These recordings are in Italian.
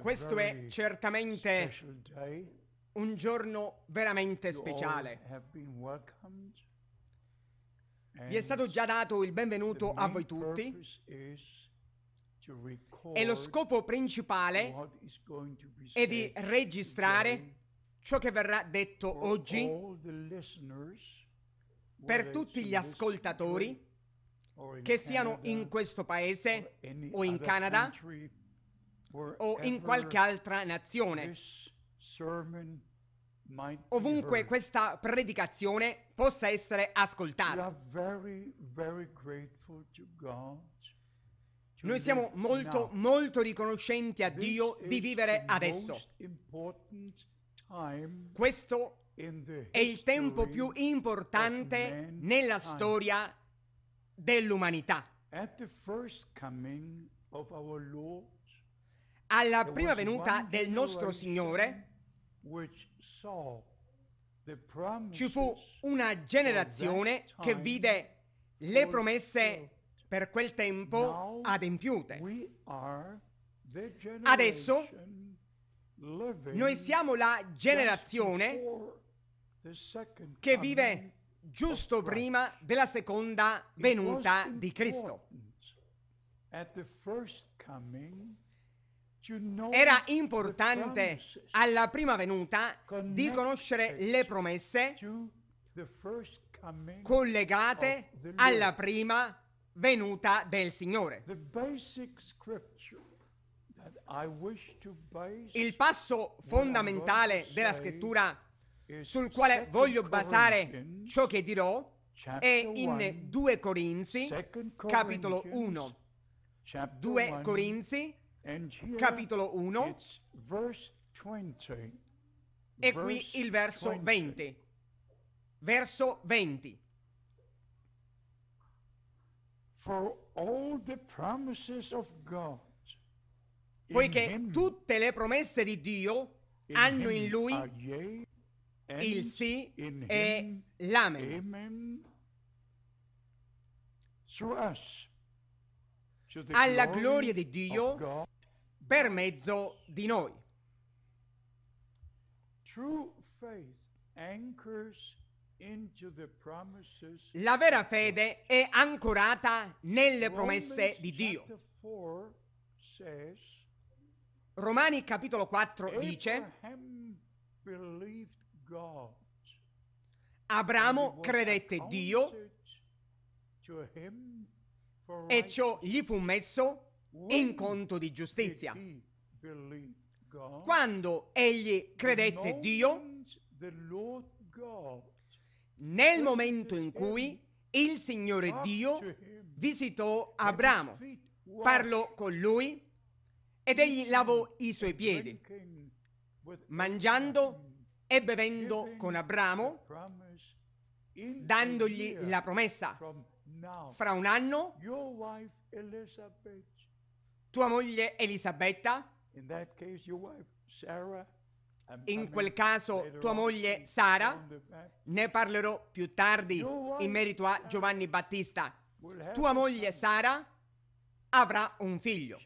Questo è certamente un giorno veramente speciale. Vi è stato già dato il benvenuto a voi tutti e lo scopo principale è di registrare ciò che verrà detto oggi per tutti gli ascoltatori che siano in questo paese o in Canada o in qualche altra nazione. Ovunque questa predicazione possa essere ascoltata. Noi siamo molto, molto riconoscenti a Dio di vivere adesso. Questo è il tempo più importante nella storia dell'umanità. Alla prima venuta del nostro Signore ci fu una generazione che vide le promesse per quel tempo adempiute. Adesso noi siamo la generazione che vive giusto prima della seconda venuta di Cristo. Era importante alla prima venuta di conoscere le promesse collegate alla prima venuta del Signore. Il passo fondamentale della scrittura sul quale voglio basare ciò che dirò è in 2 Corinzi, capitolo 1. 2 Corinzi, capitolo 1, e qui il verso 20. Verso 20. Poiché tutte le promesse di Dio hanno in lui il sì è l'amen. us, Alla gloria di Dio per mezzo di noi. La vera fede è ancorata nelle promesse di Dio. Romani capitolo 4 dice Abramo credette Dio e ciò gli fu messo in conto di giustizia. Quando egli credette Dio, nel momento in cui il Signore Dio visitò Abramo, parlò con lui ed egli lavò i suoi piedi, mangiando e bevendo con Abramo, dandogli la promessa. Fra un anno, tua moglie Elisabetta, in quel caso tua moglie Sara, ne parlerò più tardi in merito a Giovanni Battista, tua moglie Sara avrà un figlio.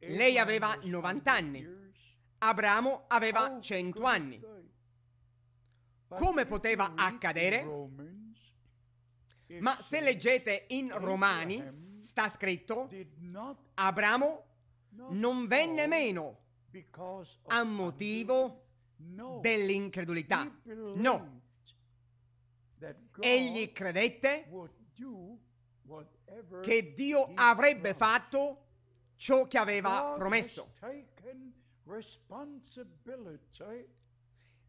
Lei aveva 90 anni. Abramo aveva 100 anni. Come poteva accadere? Ma se leggete in Romani, sta scritto, Abramo non venne meno a motivo dell'incredulità. No. Egli credette che Dio avrebbe fatto ciò che aveva promesso.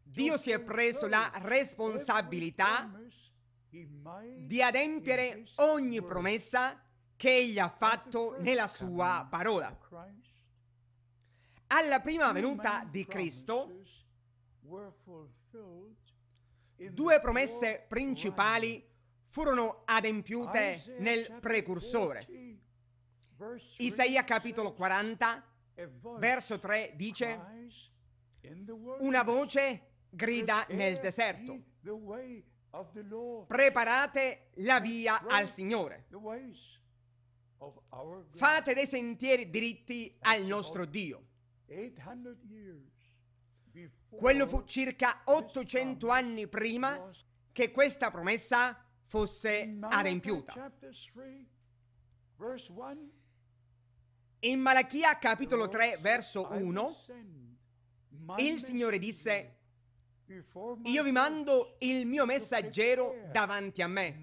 Dio si è preso la responsabilità di adempiere ogni promessa che egli ha fatto nella sua parola. Alla prima venuta di Cristo, due promesse principali furono adempiute nel precursore. Isaia capitolo 40, Verso 3 dice, una voce grida nel deserto, preparate la via al Signore, fate dei sentieri diritti al nostro Dio. Quello fu circa 800 anni prima che questa promessa fosse adempiuta in Malachia capitolo 3 verso 1 il Signore disse, io vi mando il mio messaggero davanti a me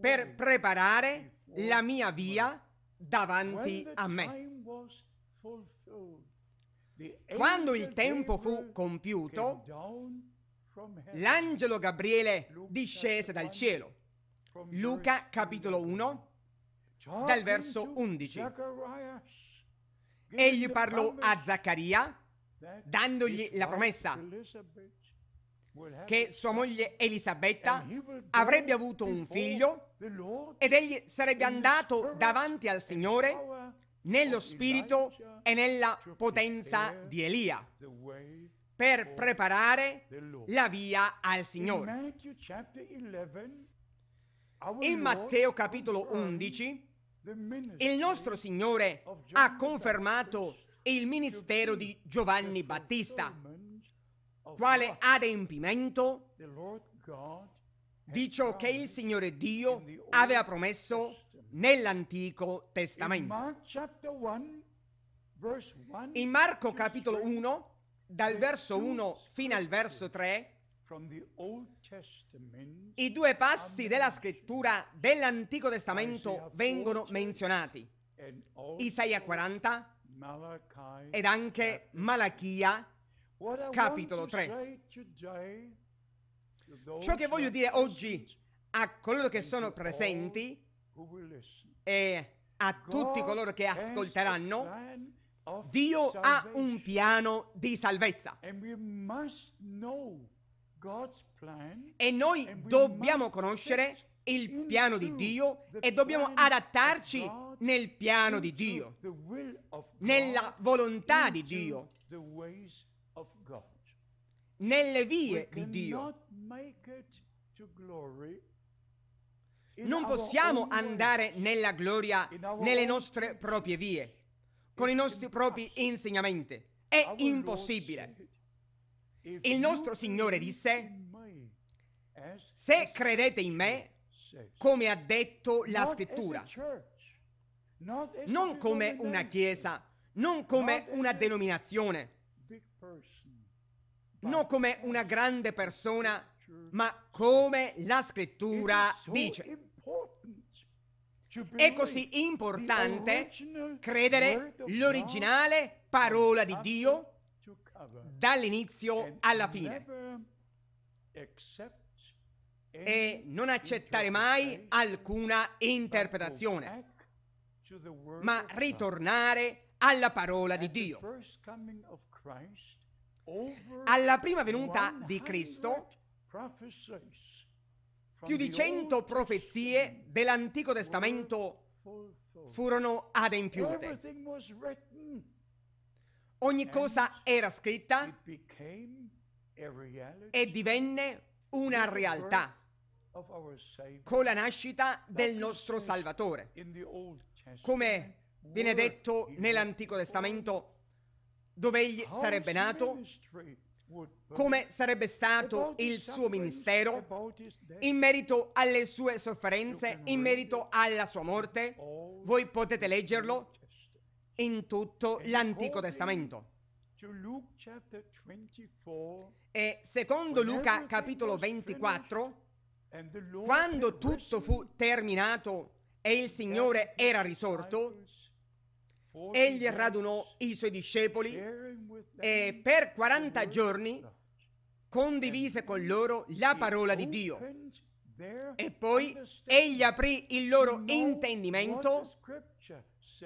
per preparare la mia via davanti a me. Quando il tempo fu compiuto, l'angelo Gabriele discese dal cielo. Luca capitolo 1, dal verso 11. Egli parlò a Zaccaria dandogli la promessa che sua moglie Elisabetta avrebbe avuto un figlio ed egli sarebbe andato davanti al Signore nello spirito e nella potenza di Elia per preparare la via al Signore. In Matteo capitolo 11 il nostro Signore ha confermato il ministero di Giovanni Battista, quale adempimento di ciò che il Signore Dio aveva promesso nell'Antico Testamento. In Marco capitolo 1, dal verso 1 fino al verso 3, i due passi della scrittura dell'Antico Testamento vengono menzionati, Isaia 40 ed anche Malachia capitolo 3. Ciò che voglio dire oggi a coloro che sono presenti e a tutti coloro che ascolteranno, Dio ha un piano di salvezza. E noi dobbiamo conoscere il piano di Dio e dobbiamo adattarci nel piano di Dio, nella volontà di Dio, nelle vie di Dio. Non possiamo andare nella gloria nelle nostre proprie vie, con i nostri propri insegnamenti. È impossibile. Il nostro Signore disse, se credete in me, come ha detto la scrittura, non come una chiesa, non come una denominazione, non come una grande persona, ma come la scrittura dice. È così importante credere l'originale parola di Dio dall'inizio alla fine e non accettare mai alcuna interpretazione, ma ritornare alla parola di Dio. Alla prima venuta di Cristo, più di cento profezie dell'Antico Testamento furono adempiute. Ogni cosa era scritta e divenne una realtà con la nascita del nostro Salvatore. Come viene detto nell'Antico Testamento, dove egli sarebbe nato, come sarebbe stato il suo ministero in merito alle sue sofferenze, in merito alla sua morte. Voi potete leggerlo in tutto l'Antico Testamento. E secondo Luca capitolo 24, quando tutto fu terminato e il Signore era risorto, egli radunò i suoi discepoli e per 40 giorni condivise con loro la parola di Dio. E poi egli aprì il loro intendimento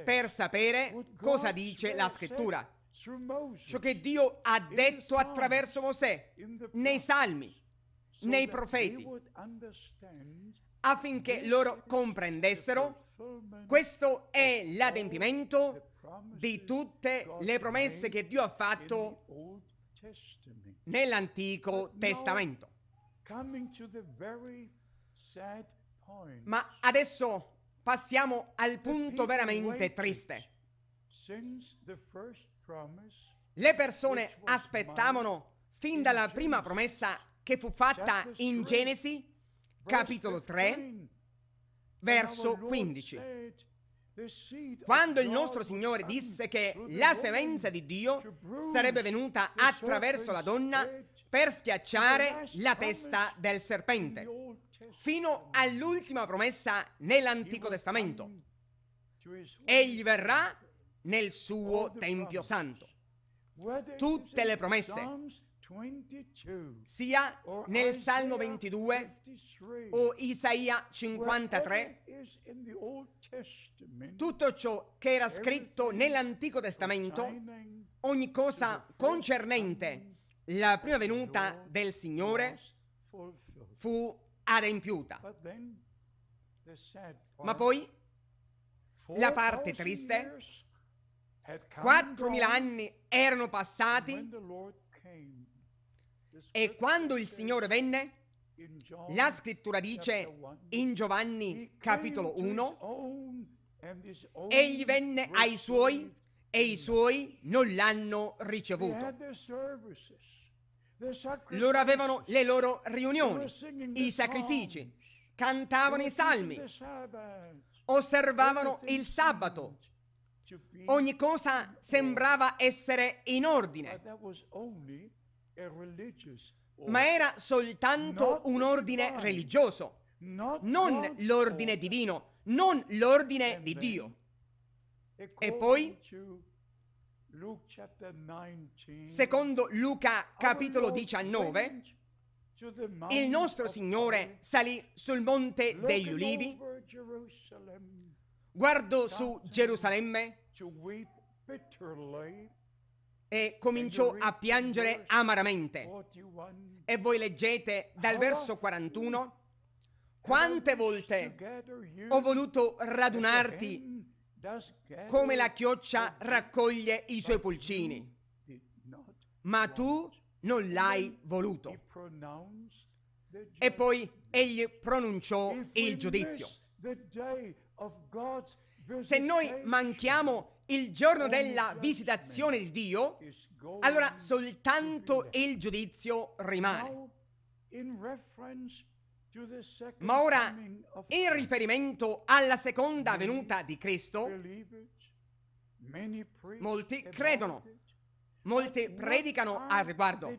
per sapere cosa dice la scrittura, ciò che Dio ha detto attraverso Mosè, nei salmi, nei profeti, affinché loro comprendessero questo è l'adempimento di tutte le promesse che Dio ha fatto nell'Antico Testamento. Ma adesso Passiamo al punto veramente triste. Le persone aspettavano fin dalla prima promessa che fu fatta in Genesi, capitolo 3, verso 15. Quando il nostro Signore disse che la semenza di Dio sarebbe venuta attraverso la donna per schiacciare la testa del serpente fino all'ultima promessa nell'Antico Testamento. Egli verrà nel suo Tempio Santo. Tutte le promesse, sia nel Salmo 22 o Isaia 53, tutto ciò che era scritto nell'Antico Testamento, ogni cosa concernente la prima venuta del Signore fu ada impiuta. Ma poi la parte triste, 4.000 anni erano passati e quando il Signore venne, la scrittura dice in Giovanni capitolo 1, egli venne ai suoi e i suoi non l'hanno ricevuto. Loro avevano le loro riunioni, i sacrifici, cantavano i salmi, osservavano il sabato. Ogni cosa sembrava essere in ordine, ma era soltanto un ordine religioso, non l'ordine divino, non l'ordine di Dio. E poi Secondo Luca capitolo 19, il nostro Signore salì sul monte degli ulivi, guardò su Gerusalemme e cominciò a piangere amaramente. E voi leggete dal verso 41, quante volte ho voluto radunarti come la chioccia raccoglie i suoi pulcini, ma tu non l'hai voluto. E poi egli pronunciò il giudizio. Se noi manchiamo il giorno della visitazione di Dio, allora soltanto il giudizio rimane. Ma ora, in riferimento alla seconda venuta di Cristo, molti credono, molti predicano al riguardo.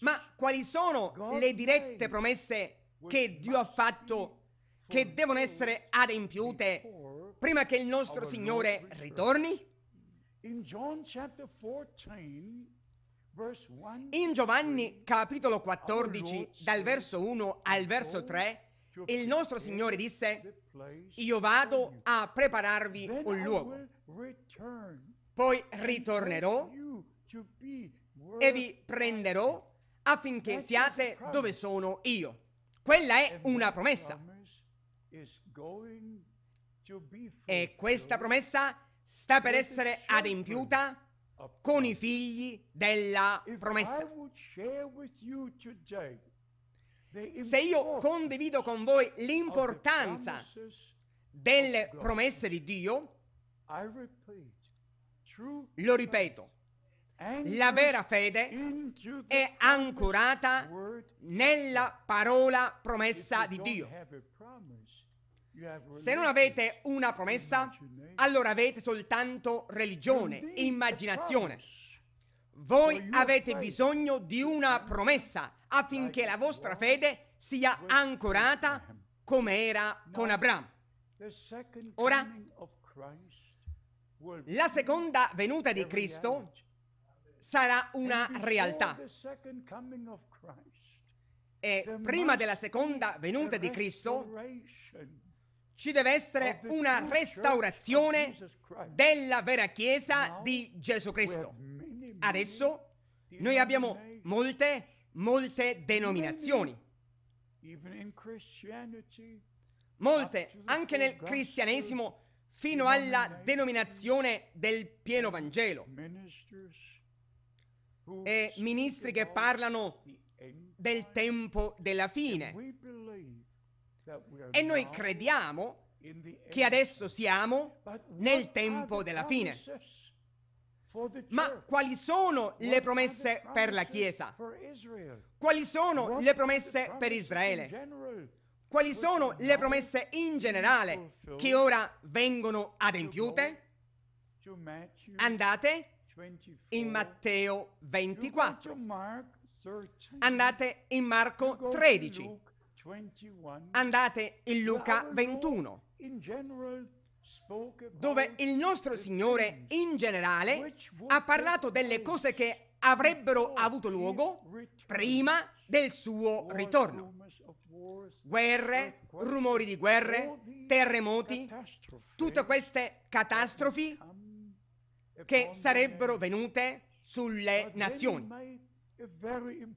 Ma quali sono le dirette promesse che Dio ha fatto che devono essere adempiute prima che il nostro Signore ritorni? In 14, in Giovanni capitolo 14, dal verso 1 al verso 3, il nostro Signore disse, io vado a prepararvi un luogo, poi ritornerò e vi prenderò affinché siate dove sono io. Quella è una promessa. E questa promessa sta per essere adempiuta con i figli della promessa. Se io condivido con voi l'importanza delle promesse di Dio, lo ripeto, la vera fede è ancorata nella parola promessa di Dio. Se non avete una promessa, allora avete soltanto religione immaginazione. Voi avete bisogno di una promessa affinché la vostra fede sia ancorata come era con Abramo. Ora, la seconda venuta di Cristo sarà una realtà. E prima della seconda venuta di Cristo, ci deve essere una restaurazione della vera Chiesa di Gesù Cristo. Adesso noi abbiamo molte, molte denominazioni. Molte, anche nel cristianesimo, fino alla denominazione del pieno Vangelo. E ministri che parlano del tempo della fine. E noi crediamo che adesso siamo nel tempo della fine. Ma quali sono le promesse per la Chiesa? Quali sono le promesse per Israele? Quali sono le promesse in generale che ora vengono adempiute? Andate in Matteo 24. Andate in Marco 13. Andate in Luca 21, dove il nostro Signore in generale ha parlato delle cose che avrebbero avuto luogo prima del suo ritorno. Guerre, rumori di guerre, terremoti, tutte queste catastrofi che sarebbero venute sulle nazioni.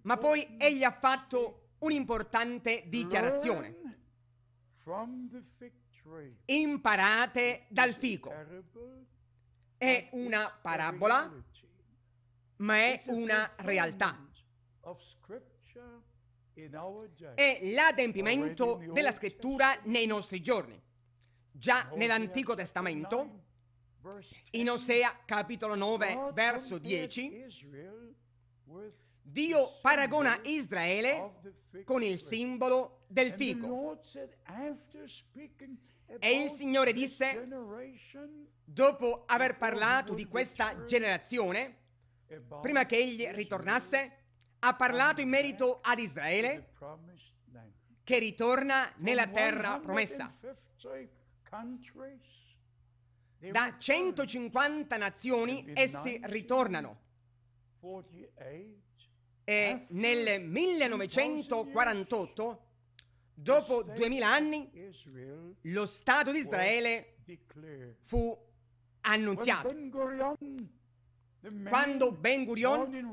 Ma poi egli ha fatto un'importante dichiarazione. Imparate dal fico. È una parabola, ma è una realtà. È l'adempimento della scrittura nei nostri giorni. Già nell'Antico Testamento, in Osea capitolo 9, verso 10, Dio paragona Israele con il simbolo del fico. E il Signore disse, dopo aver parlato di questa generazione, prima che egli ritornasse, ha parlato in merito ad Israele che ritorna nella terra promessa. Da 150 nazioni essi ritornano. E ah, nel 1948, dopo 2000 anni, lo Stato di Israele fu annunziato. Quando Ben Gurion,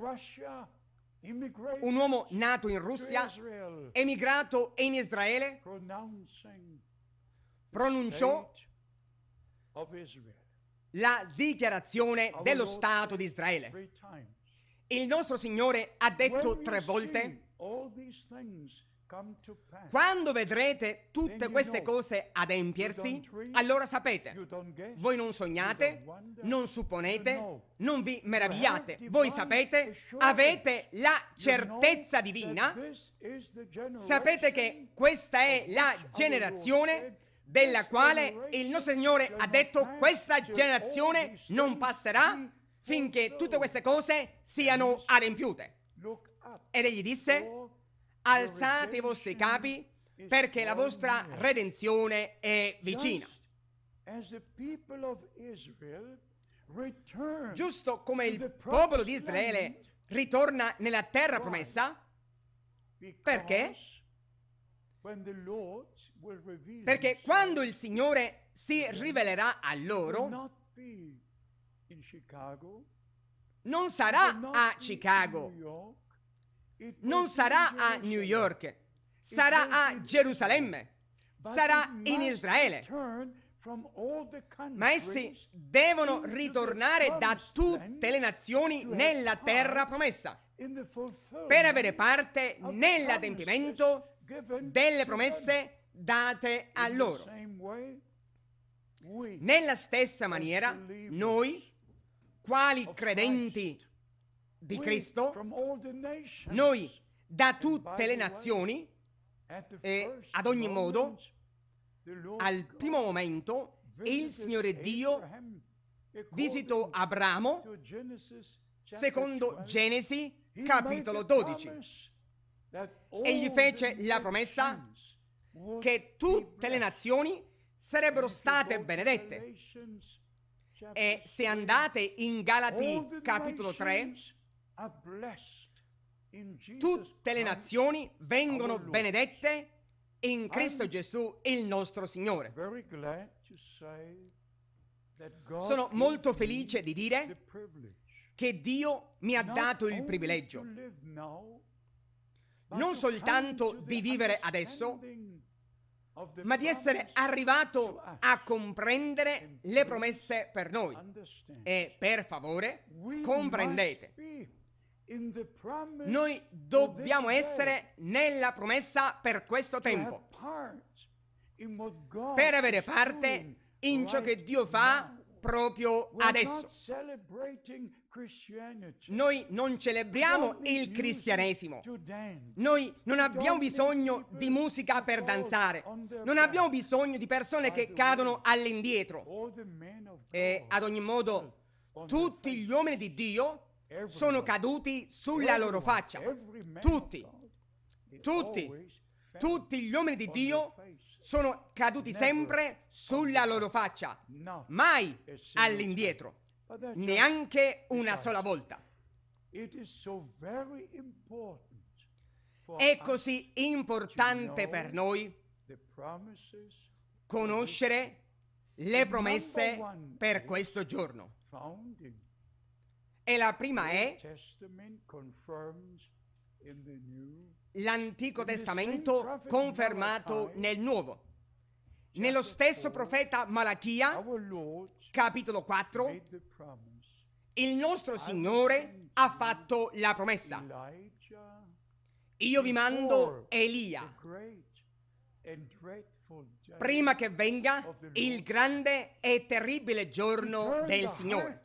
un uomo nato in Russia, emigrato in Israele, pronunciò la dichiarazione dello Stato di Israele. Il nostro Signore ha detto tre volte, quando vedrete tutte queste cose adempiersi, allora sapete, voi non sognate, non supponete, non vi meravigliate, voi sapete, avete la certezza divina, sapete che questa è la generazione della quale il nostro Signore ha detto questa generazione non passerà finché tutte queste cose siano adempiute. Ed egli disse, alzate i vostri capi perché la vostra redenzione è vicina. Giusto come il popolo di Israele ritorna nella terra promessa, perché? Perché quando il Signore si rivelerà a loro, non sarà a Chicago. Non sarà a New York. Sarà a Gerusalemme. Sarà in Israele. Ma essi devono ritornare da tutte le nazioni nella terra promessa per avere parte nell'adempimento delle promesse date a loro. Nella stessa maniera, noi quali credenti di Cristo, noi da tutte le nazioni e ad ogni modo, al primo momento, il Signore Dio visitò Abramo secondo Genesi capitolo 12 e gli fece la promessa che tutte le nazioni sarebbero state benedette e se andate in Galati capitolo 3, tutte le nazioni vengono benedette in Cristo Gesù il nostro Signore. Sono molto felice di dire che Dio mi ha dato il privilegio non soltanto di vivere adesso, ma di essere arrivato a comprendere le promesse per noi. E per favore, comprendete. Noi dobbiamo essere nella promessa per questo tempo, per avere parte in ciò che Dio fa proprio adesso. Noi non celebriamo il cristianesimo. Noi non abbiamo bisogno di musica per danzare. Non abbiamo bisogno di persone che cadono all'indietro. E ad ogni modo, tutti gli uomini di Dio sono caduti sulla loro faccia. Tutti. Tutti. Tutti gli uomini di Dio sono caduti sempre sulla loro faccia. Mai all'indietro. Certo. neanche una sola volta. È così importante per noi conoscere le promesse per questo giorno. E la prima è l'Antico Testamento confermato nel Nuovo. Nello stesso profeta Malachia, capitolo 4, il nostro Signore ha fatto la promessa. Io vi mando Elia, prima che venga il grande e terribile giorno del Signore,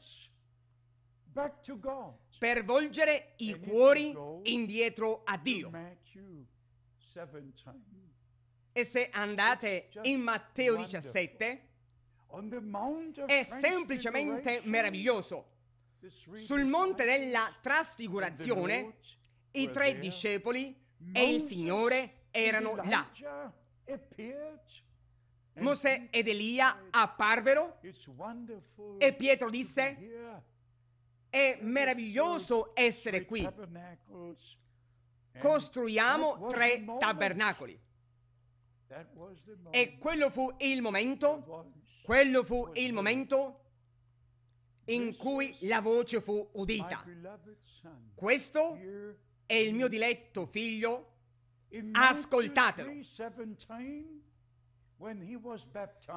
per volgere i cuori indietro a Dio. E se andate in Matteo 17, è semplicemente meraviglioso. Sul monte della trasfigurazione, i tre discepoli e il Signore erano là. Mosè ed Elia apparvero e Pietro disse, è meraviglioso essere qui. Costruiamo tre tabernacoli. E quello fu il momento, quello fu il momento in cui la voce fu udita. Questo è il mio diletto figlio, ascoltatelo.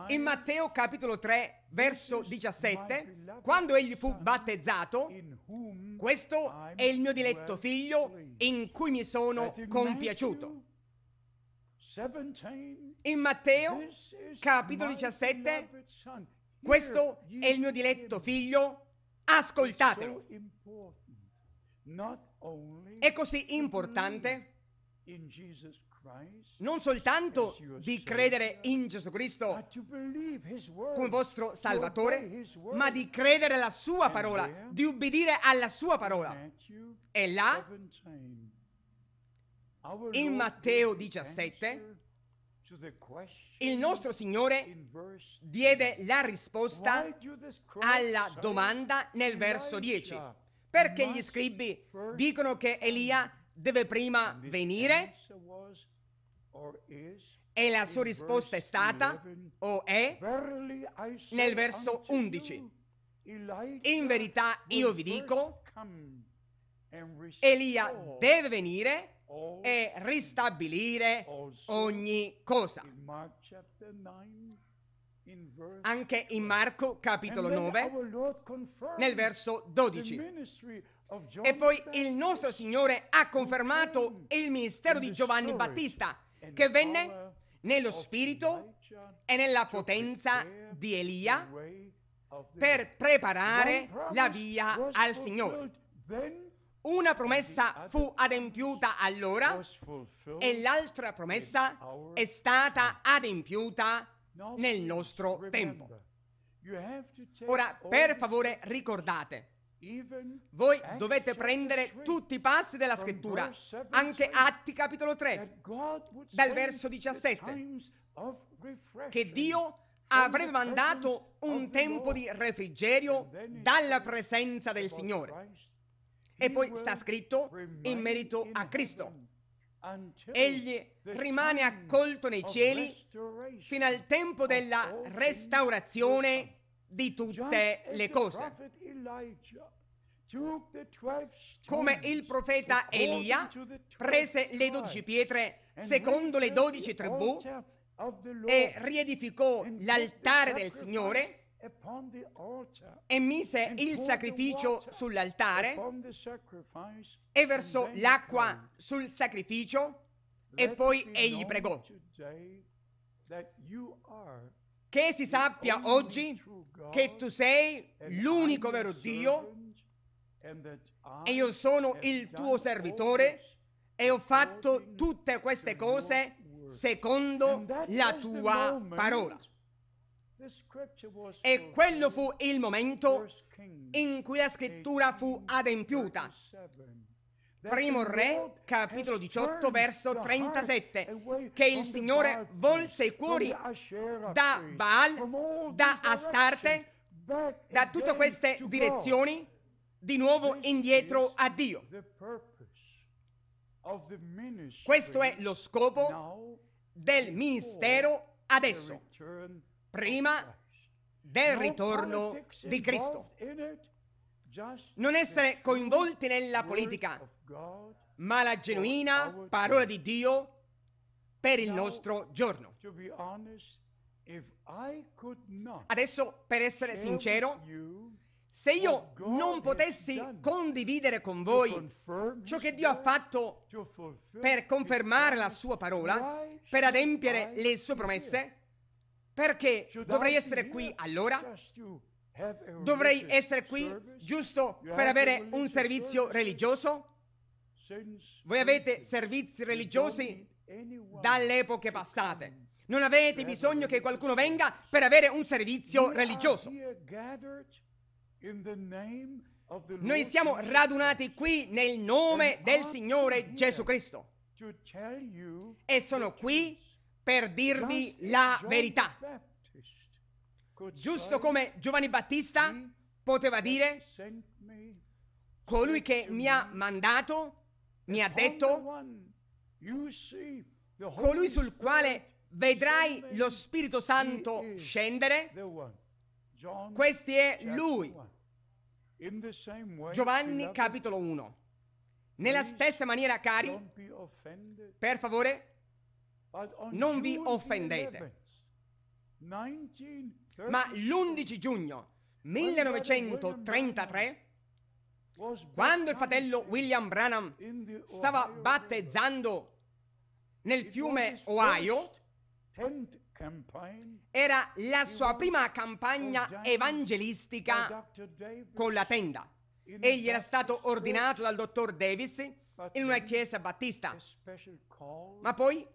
In Matteo capitolo 3, verso 17, quando egli fu battezzato, questo è il mio diletto figlio in cui mi sono compiaciuto. In Matteo, capitolo 17, questo è il mio diletto figlio, ascoltatelo. È così importante non soltanto di credere in Gesù Cristo come vostro Salvatore, ma di credere alla sua parola, di ubbidire alla sua parola. E là in Matteo 17, il nostro Signore diede la risposta alla domanda nel verso 10. Perché gli scribi dicono che Elia deve prima venire? E la sua risposta è stata, o è, nel verso 11. In verità io vi dico, Elia deve venire e ristabilire ogni cosa. Anche in Marco capitolo 9, nel verso 12. E poi il nostro Signore ha confermato il ministero di Giovanni Battista, che venne nello spirito e nella potenza di Elia per preparare la via al Signore. Una promessa fu adempiuta allora e l'altra promessa è stata adempiuta nel nostro tempo. Ora, per favore, ricordate, voi dovete prendere tutti i passi della scrittura, anche Atti capitolo 3, dal verso 17, che Dio avrebbe mandato un tempo di refrigerio dalla presenza del Signore e poi sta scritto in merito a Cristo. Egli rimane accolto nei cieli fino al tempo della restaurazione di tutte le cose. Come il profeta Elia prese le dodici pietre secondo le dodici tribù e riedificò l'altare del Signore e mise il sacrificio sull'altare e versò l'acqua sul sacrificio e poi egli pregò. Che si sappia oggi che tu sei l'unico vero Dio e io sono il tuo servitore e ho fatto tutte queste cose secondo la tua parola. E quello fu il momento in cui la scrittura fu adempiuta. Primo Re, capitolo 18, verso 37, che il Signore volse i cuori da Baal, da Astarte, da tutte queste direzioni, di nuovo indietro a Dio. Questo è lo scopo del ministero adesso, prima del ritorno di Cristo. Non essere coinvolti nella politica, ma la genuina parola di Dio per il nostro giorno. Adesso, per essere sincero, se io non potessi condividere con voi ciò che Dio ha fatto per confermare la sua parola, per adempiere le sue promesse, perché dovrei essere qui allora? Dovrei essere qui giusto per avere un servizio religioso? Voi avete servizi religiosi dalle epoche passate. Non avete bisogno che qualcuno venga per avere un servizio religioso. Noi siamo radunati qui nel nome del Signore Gesù Cristo. E sono qui per dirvi la verità. Giusto come Giovanni Battista poteva dire, colui che mi ha mandato mi ha detto, colui sul quale vedrai lo Spirito Santo scendere, questi è lui. Giovanni capitolo 1. Nella stessa maniera, cari, per favore, non vi offendete. Ma l'11 giugno 1933, quando il fratello William Branham stava battezzando nel fiume Ohio, era la sua prima campagna evangelistica con la tenda. Egli era stato ordinato dal dottor Davis in una chiesa battista, ma poi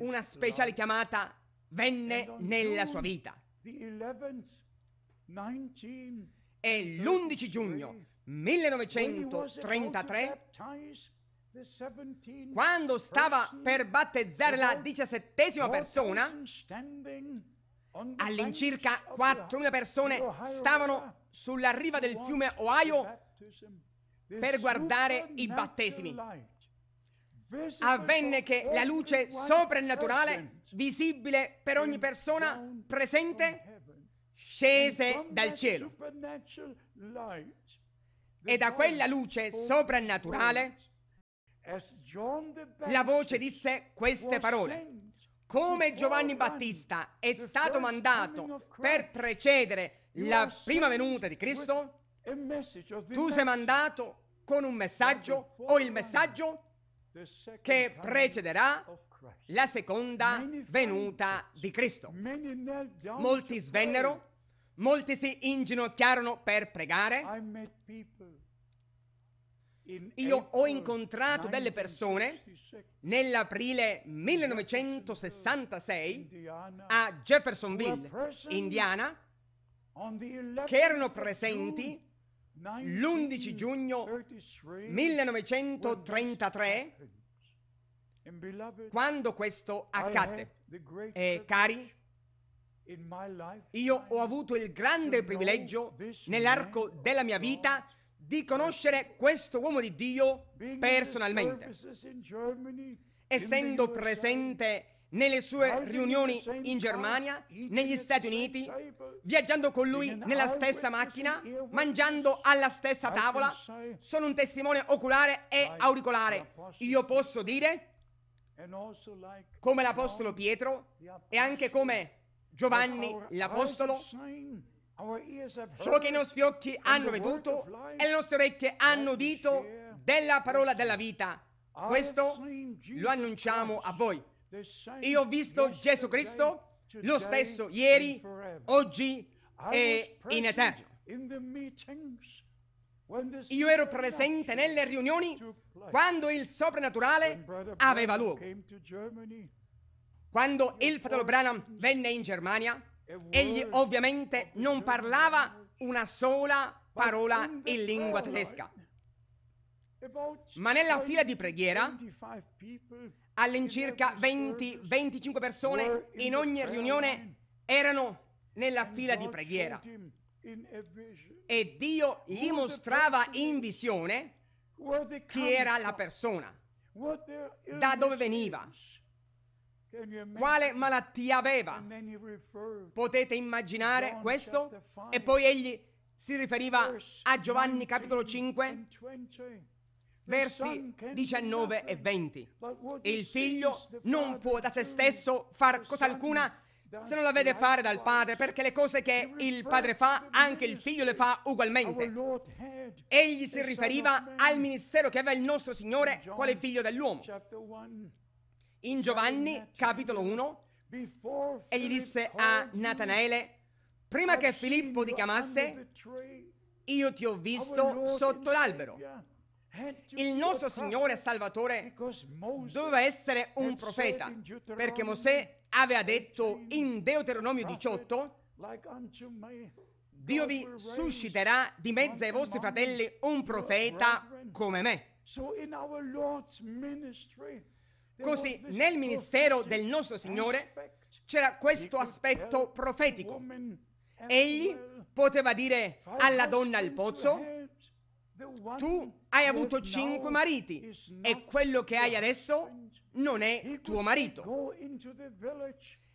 una speciale chiamata venne nella sua vita. E l'11 giugno 1933, quando stava per battezzare la diciassettesima persona, all'incirca 4.000 persone stavano sulla riva del fiume Ohio per guardare i battesimi avvenne che la luce soprannaturale, visibile per ogni persona presente, scese dal cielo. E da quella luce soprannaturale la voce disse queste parole. Come Giovanni Battista è stato mandato per precedere la prima venuta di Cristo, tu sei mandato con un messaggio o il messaggio che precederà la seconda venuta di Cristo. Molti svennero, molti si inginocchiarono per pregare. Io ho incontrato delle persone nell'aprile 1966 a Jeffersonville, Indiana, che erano presenti l'11 giugno 1933, quando questo accadde. E cari, io ho avuto il grande privilegio nell'arco della mia vita di conoscere questo uomo di Dio personalmente, essendo presente nelle sue riunioni in Germania, negli Stati Uniti, viaggiando con lui nella stessa macchina, mangiando alla stessa tavola. Sono un testimone oculare e auricolare. Io posso dire, come l'Apostolo Pietro e anche come Giovanni l'Apostolo, ciò che i nostri occhi hanno veduto e le nostre orecchie hanno udito della parola della vita. Questo lo annunciamo a voi. Io ho visto Gesù Cristo lo stesso ieri, oggi e in eterno. Io ero presente nelle riunioni quando il soprannaturale aveva luogo. Quando il fratello Branham venne in Germania, egli ovviamente non parlava una sola parola in lingua tedesca, ma nella fila di preghiera all'incirca 20-25 persone in ogni riunione erano nella fila di preghiera. E Dio gli mostrava in visione chi era la persona, da dove veniva, quale malattia aveva. Potete immaginare questo? E poi egli si riferiva a Giovanni capitolo 5 versi 19 e 20. Il figlio non può da se stesso fare cosa alcuna se non la vede fare dal padre, perché le cose che il padre fa, anche il figlio le fa ugualmente. Egli si riferiva al ministero che aveva il nostro Signore quale figlio dell'uomo. In Giovanni capitolo 1, egli disse a Natanaele, prima che Filippo ti chiamasse, io ti ho visto sotto l'albero. Il nostro Signore e Salvatore doveva essere un profeta, perché Mosè aveva detto in Deuteronomio 18, Dio vi susciterà di mezzo ai vostri fratelli un profeta come me. Così nel ministero del nostro Signore c'era questo aspetto profetico. Egli poteva dire alla donna al pozzo, tu hai avuto cinque mariti e quello che hai adesso non è tuo marito.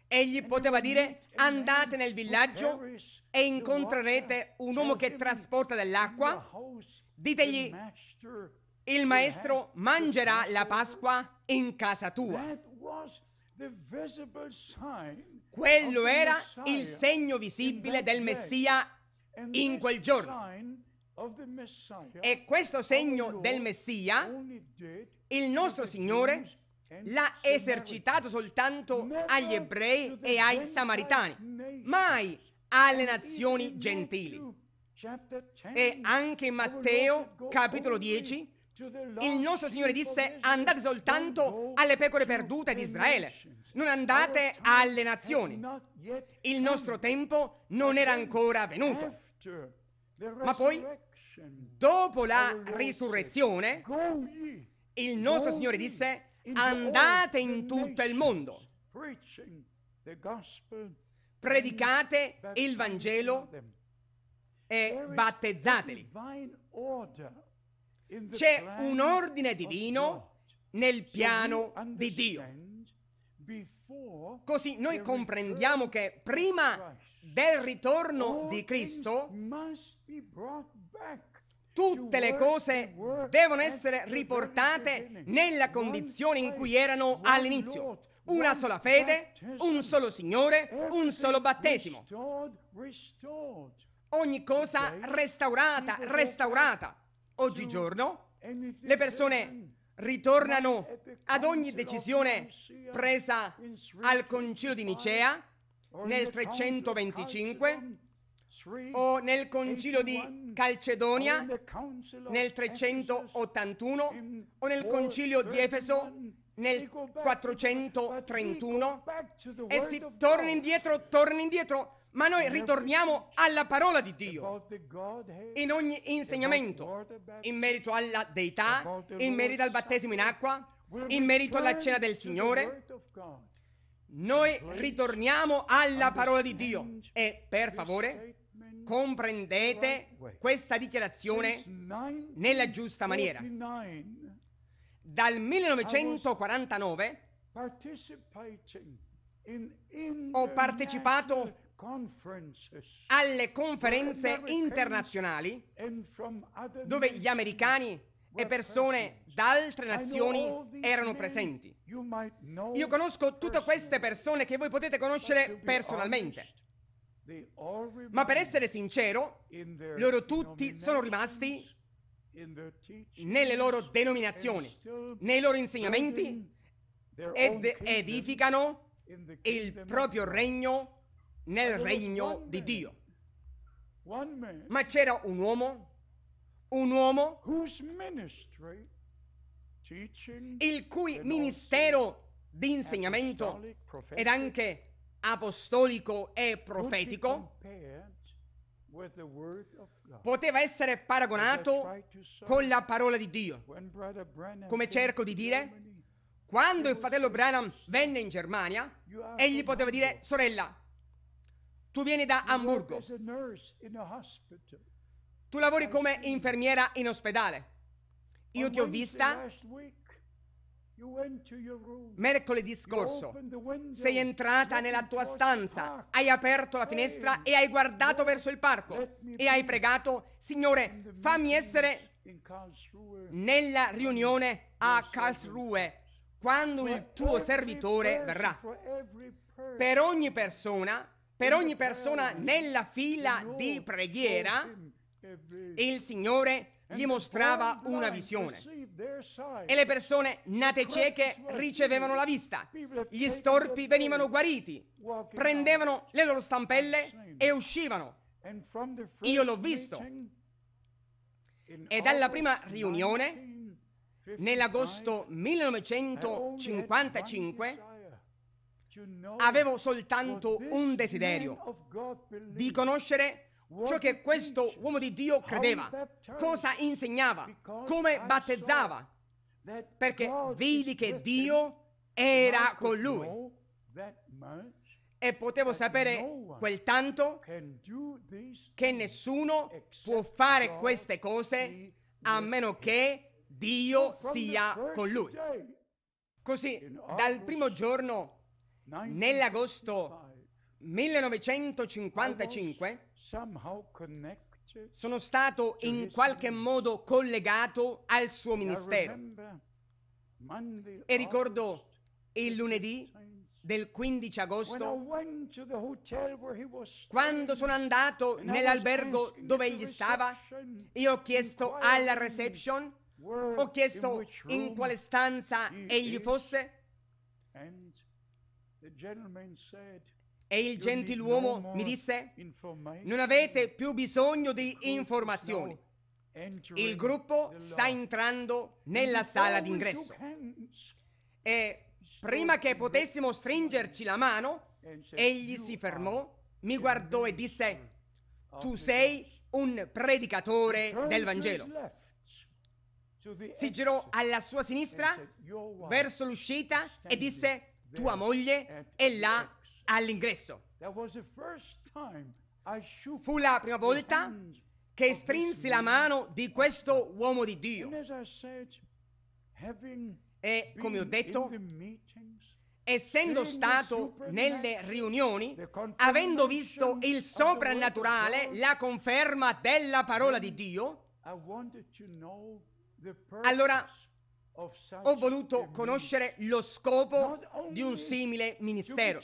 Egli poteva dire andate nel villaggio e incontrerete un uomo che trasporta dell'acqua. Ditegli il maestro mangerà la Pasqua in casa tua. Quello era il segno visibile del Messia in quel giorno. E questo segno del Messia, il nostro Signore, l'ha esercitato soltanto agli ebrei e ai samaritani, mai alle nazioni gentili. E anche in Matteo, capitolo 10, il nostro Signore disse andate soltanto alle pecore perdute di Israele, non andate alle nazioni. Il nostro tempo non era ancora venuto. Ma poi Dopo la risurrezione, il nostro Signore disse, andate in tutto il mondo, predicate il Vangelo e battezzateli. C'è un ordine divino nel piano di Dio. Così noi comprendiamo che prima del ritorno di Cristo Tutte le cose devono essere riportate nella condizione in cui erano all'inizio. Una sola fede, un solo Signore, un solo battesimo. Ogni cosa restaurata, restaurata. Oggigiorno le persone ritornano ad ogni decisione presa al Concilio di Nicea nel 325 o nel Concilio di Calcedonia nel 381 o nel concilio di Efeso nel 431 e si torna indietro, torna indietro, ma noi ritorniamo alla parola di Dio in ogni insegnamento, in merito alla deità, in merito al battesimo in acqua, in merito alla cena del Signore. Noi ritorniamo alla parola di Dio e per favore comprendete questa dichiarazione nella giusta maniera. Dal 1949 ho partecipato alle conferenze internazionali dove gli americani e persone da altre nazioni erano presenti. Io conosco tutte queste persone che voi potete conoscere personalmente. Ma per essere sincero, loro tutti sono rimasti nelle loro denominazioni, nei loro insegnamenti ed edificano il proprio regno nel regno di Dio. Ma c'era un uomo, un uomo il cui ministero di insegnamento ed anche apostolico e profetico poteva essere paragonato con la parola di Dio. Come cerco di dire, quando il fratello Branham venne in Germania, egli poteva dire, sorella, tu vieni da Hamburgo, tu lavori come infermiera in ospedale, io ti ho vista Mercoledì scorso sei entrata nella tua stanza, hai aperto la finestra e hai guardato verso il parco e hai pregato, Signore, fammi essere nella riunione a Karlsruhe quando il tuo servitore verrà. Per ogni persona, per ogni persona nella fila di preghiera, il Signore gli mostrava una visione. E le persone nate cieche ricevevano la vista, gli storpi venivano guariti, prendevano le loro stampelle e uscivano. Io l'ho visto. E dalla prima riunione, nell'agosto 1955, avevo soltanto un desiderio, di conoscere ciò che questo uomo di Dio credeva, cosa insegnava, come battezzava, perché vidi che Dio era con lui. E potevo sapere quel tanto che nessuno può fare queste cose a meno che Dio sia con lui. Così, dal primo giorno, nell'agosto 1955, sono stato in qualche modo collegato al suo ministero. E ricordo il lunedì del 15 agosto, quando sono andato nell'albergo dove egli stava, e ho chiesto alla reception, ho chiesto in quale stanza egli fosse e il gentiluomo mi disse, non avete più bisogno di informazioni. Il gruppo sta entrando nella sala d'ingresso. E prima che potessimo stringerci la mano, egli si fermò, mi guardò e disse, tu sei un predicatore del Vangelo. Si girò alla sua sinistra verso l'uscita e disse, tua moglie è là all'ingresso. Fu la prima volta che strinsi la mano di questo uomo di Dio. E come ho detto, essendo stato nelle riunioni, avendo visto il soprannaturale, la conferma della parola di Dio, allora ho voluto conoscere lo scopo di un simile ministero,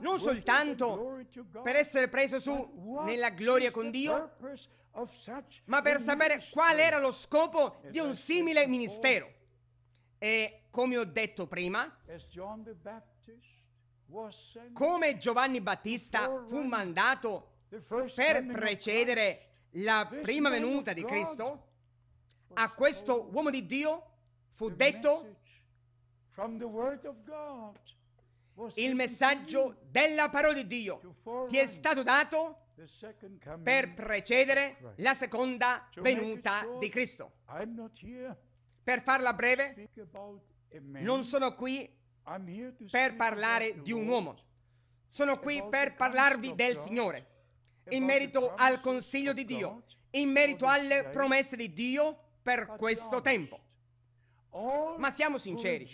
non soltanto per essere preso su nella gloria con Dio, ma per sapere qual era lo scopo di un simile ministero. E come ho detto prima, come Giovanni Battista fu mandato per precedere la prima venuta di Cristo, a questo uomo di Dio Fu detto il messaggio della parola di Dio ti è stato dato per precedere la seconda venuta di Cristo. Per farla breve, non sono qui per parlare di un uomo, sono qui per parlarvi del Signore, in merito al consiglio di Dio, in merito alle promesse di Dio per questo tempo. Ma siamo sinceri,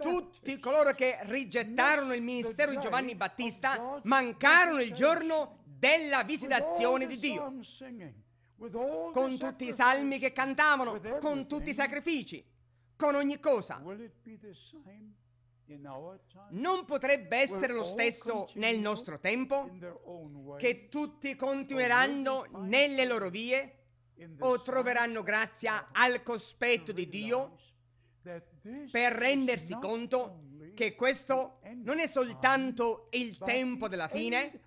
tutti coloro che rigettarono il ministero di Giovanni Battista mancarono il giorno della visitazione di Dio, con tutti i salmi che cantavano, con tutti i sacrifici, con ogni cosa. Non potrebbe essere lo stesso nel nostro tempo? Che tutti continueranno nelle loro vie? o troveranno grazia al cospetto di Dio per rendersi conto che questo non è soltanto il tempo della fine,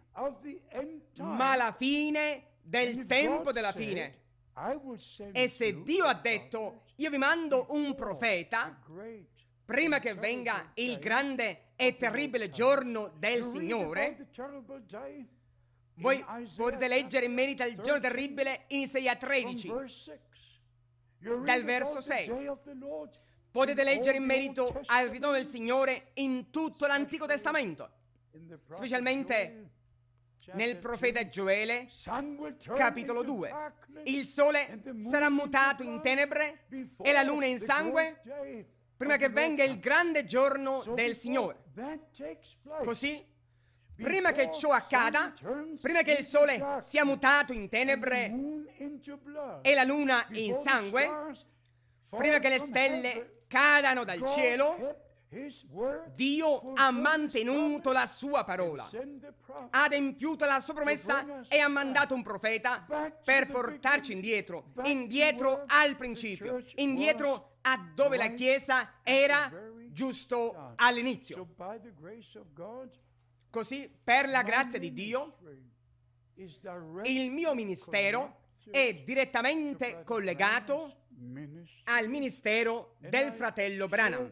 ma la fine del tempo della fine. E se Dio ha detto, io vi mando un profeta, prima che venga il grande e terribile giorno del Signore, voi potete leggere in merito al giorno terribile in Isaia 13, dal verso 6. Potete leggere in merito al ritorno del Signore in tutto l'Antico Testamento, specialmente nel profeta Gioele, capitolo 2. Il sole sarà mutato in tenebre e la luna in sangue prima che venga il grande giorno del Signore. Così Prima che ciò accada, prima che il sole sia mutato in tenebre e la luna in sangue, prima che le stelle cadano dal cielo, Dio ha mantenuto la sua parola, ha adempiuto la sua promessa e ha mandato un profeta per portarci indietro, indietro al principio, indietro a dove la Chiesa era giusto all'inizio. Così, per la grazia di Dio, il mio ministero è direttamente collegato al ministero del fratello Branham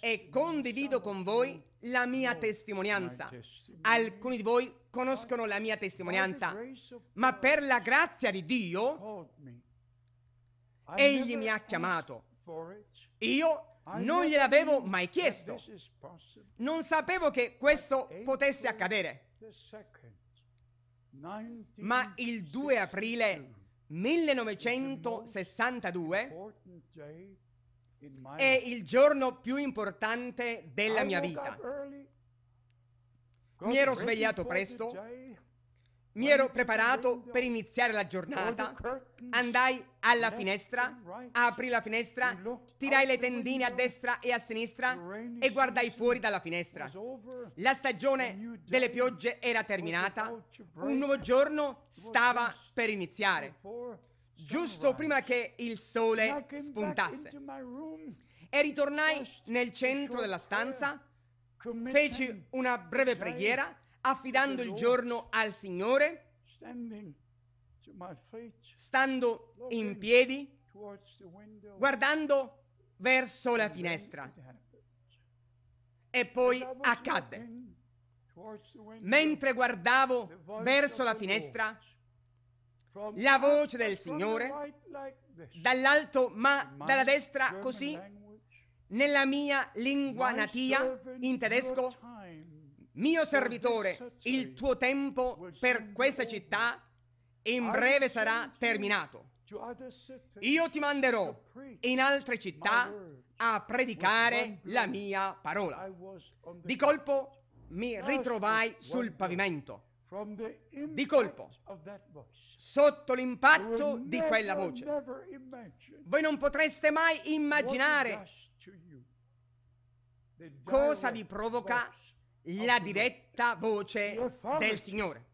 e condivido con voi la mia testimonianza. Alcuni di voi conoscono la mia testimonianza, ma per la grazia di Dio, Egli mi ha chiamato. Io non gliel'avevo mai chiesto. Non sapevo che questo potesse accadere. Ma il 2 aprile 1962 è il giorno più importante della mia vita. Mi ero svegliato presto mi ero preparato per iniziare la giornata. Andai alla finestra, apri la finestra, tirai le tendine a destra e a sinistra e guardai fuori dalla finestra. La stagione delle piogge era terminata, un nuovo giorno stava per iniziare, giusto prima che il sole spuntasse. E ritornai nel centro della stanza, feci una breve preghiera affidando il giorno al Signore, stando in piedi, guardando verso la finestra. E poi accadde. Mentre guardavo verso la finestra, la voce del Signore, dall'alto ma dalla destra così, nella mia lingua natia, in tedesco, mio servitore, il tuo tempo per questa città in breve sarà terminato. Io ti manderò in altre città a predicare la mia parola. Di colpo mi ritrovai sul pavimento. Di colpo, sotto l'impatto di quella voce. Voi non potreste mai immaginare cosa vi provoca la diretta voce del Signore,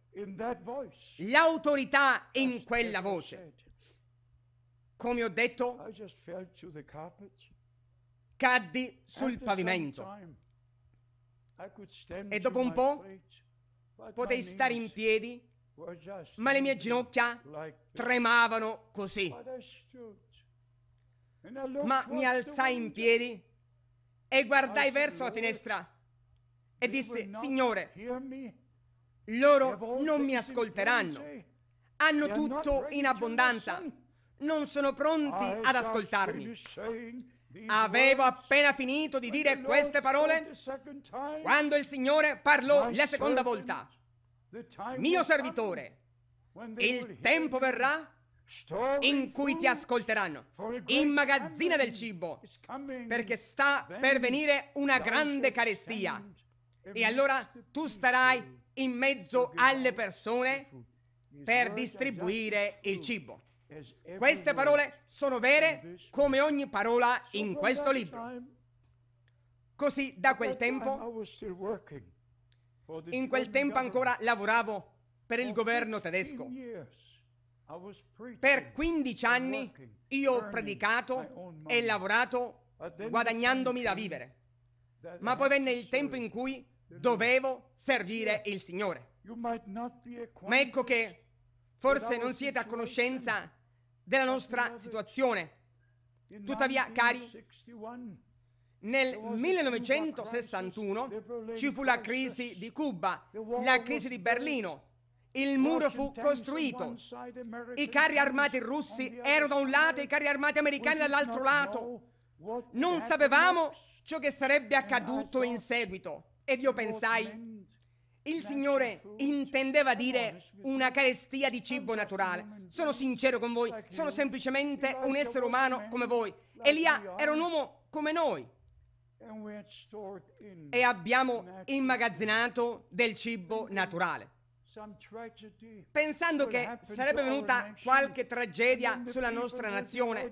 l'autorità in quella voce. Come ho detto, caddi sul pavimento e dopo un po' potei stare in piedi, ma le mie ginocchia tremavano così. Ma mi alzai in piedi e guardai verso la finestra e disse, Signore, loro non mi ascolteranno. Hanno tutto in abbondanza. Non sono pronti ad ascoltarmi. Avevo appena finito di dire queste parole quando il Signore parlò la seconda volta. Mio servitore, il tempo verrà in cui ti ascolteranno. Immagazzina del cibo, perché sta per venire una grande carestia. E allora tu starai in mezzo alle persone per distribuire il cibo. Queste parole sono vere come ogni parola in questo libro. Così da quel tempo, in quel tempo ancora lavoravo per il governo tedesco. Per 15 anni io ho predicato e lavorato guadagnandomi da vivere. Ma poi venne il tempo in cui dovevo servire il Signore. Ma ecco che forse non siete a conoscenza della nostra situazione. Tuttavia, cari, nel 1961 ci fu la crisi di Cuba, la crisi di Berlino. Il muro fu costruito. I carri armati russi erano da un lato e i carri armati americani dall'altro lato. Non sapevamo ciò che sarebbe accaduto in seguito. Ed io pensai, il Signore intendeva dire una carestia di cibo naturale. Sono sincero con voi, sono semplicemente un essere umano come voi. Elia era un uomo come noi. E abbiamo immagazzinato del cibo naturale. Pensando che sarebbe venuta qualche tragedia sulla nostra nazione.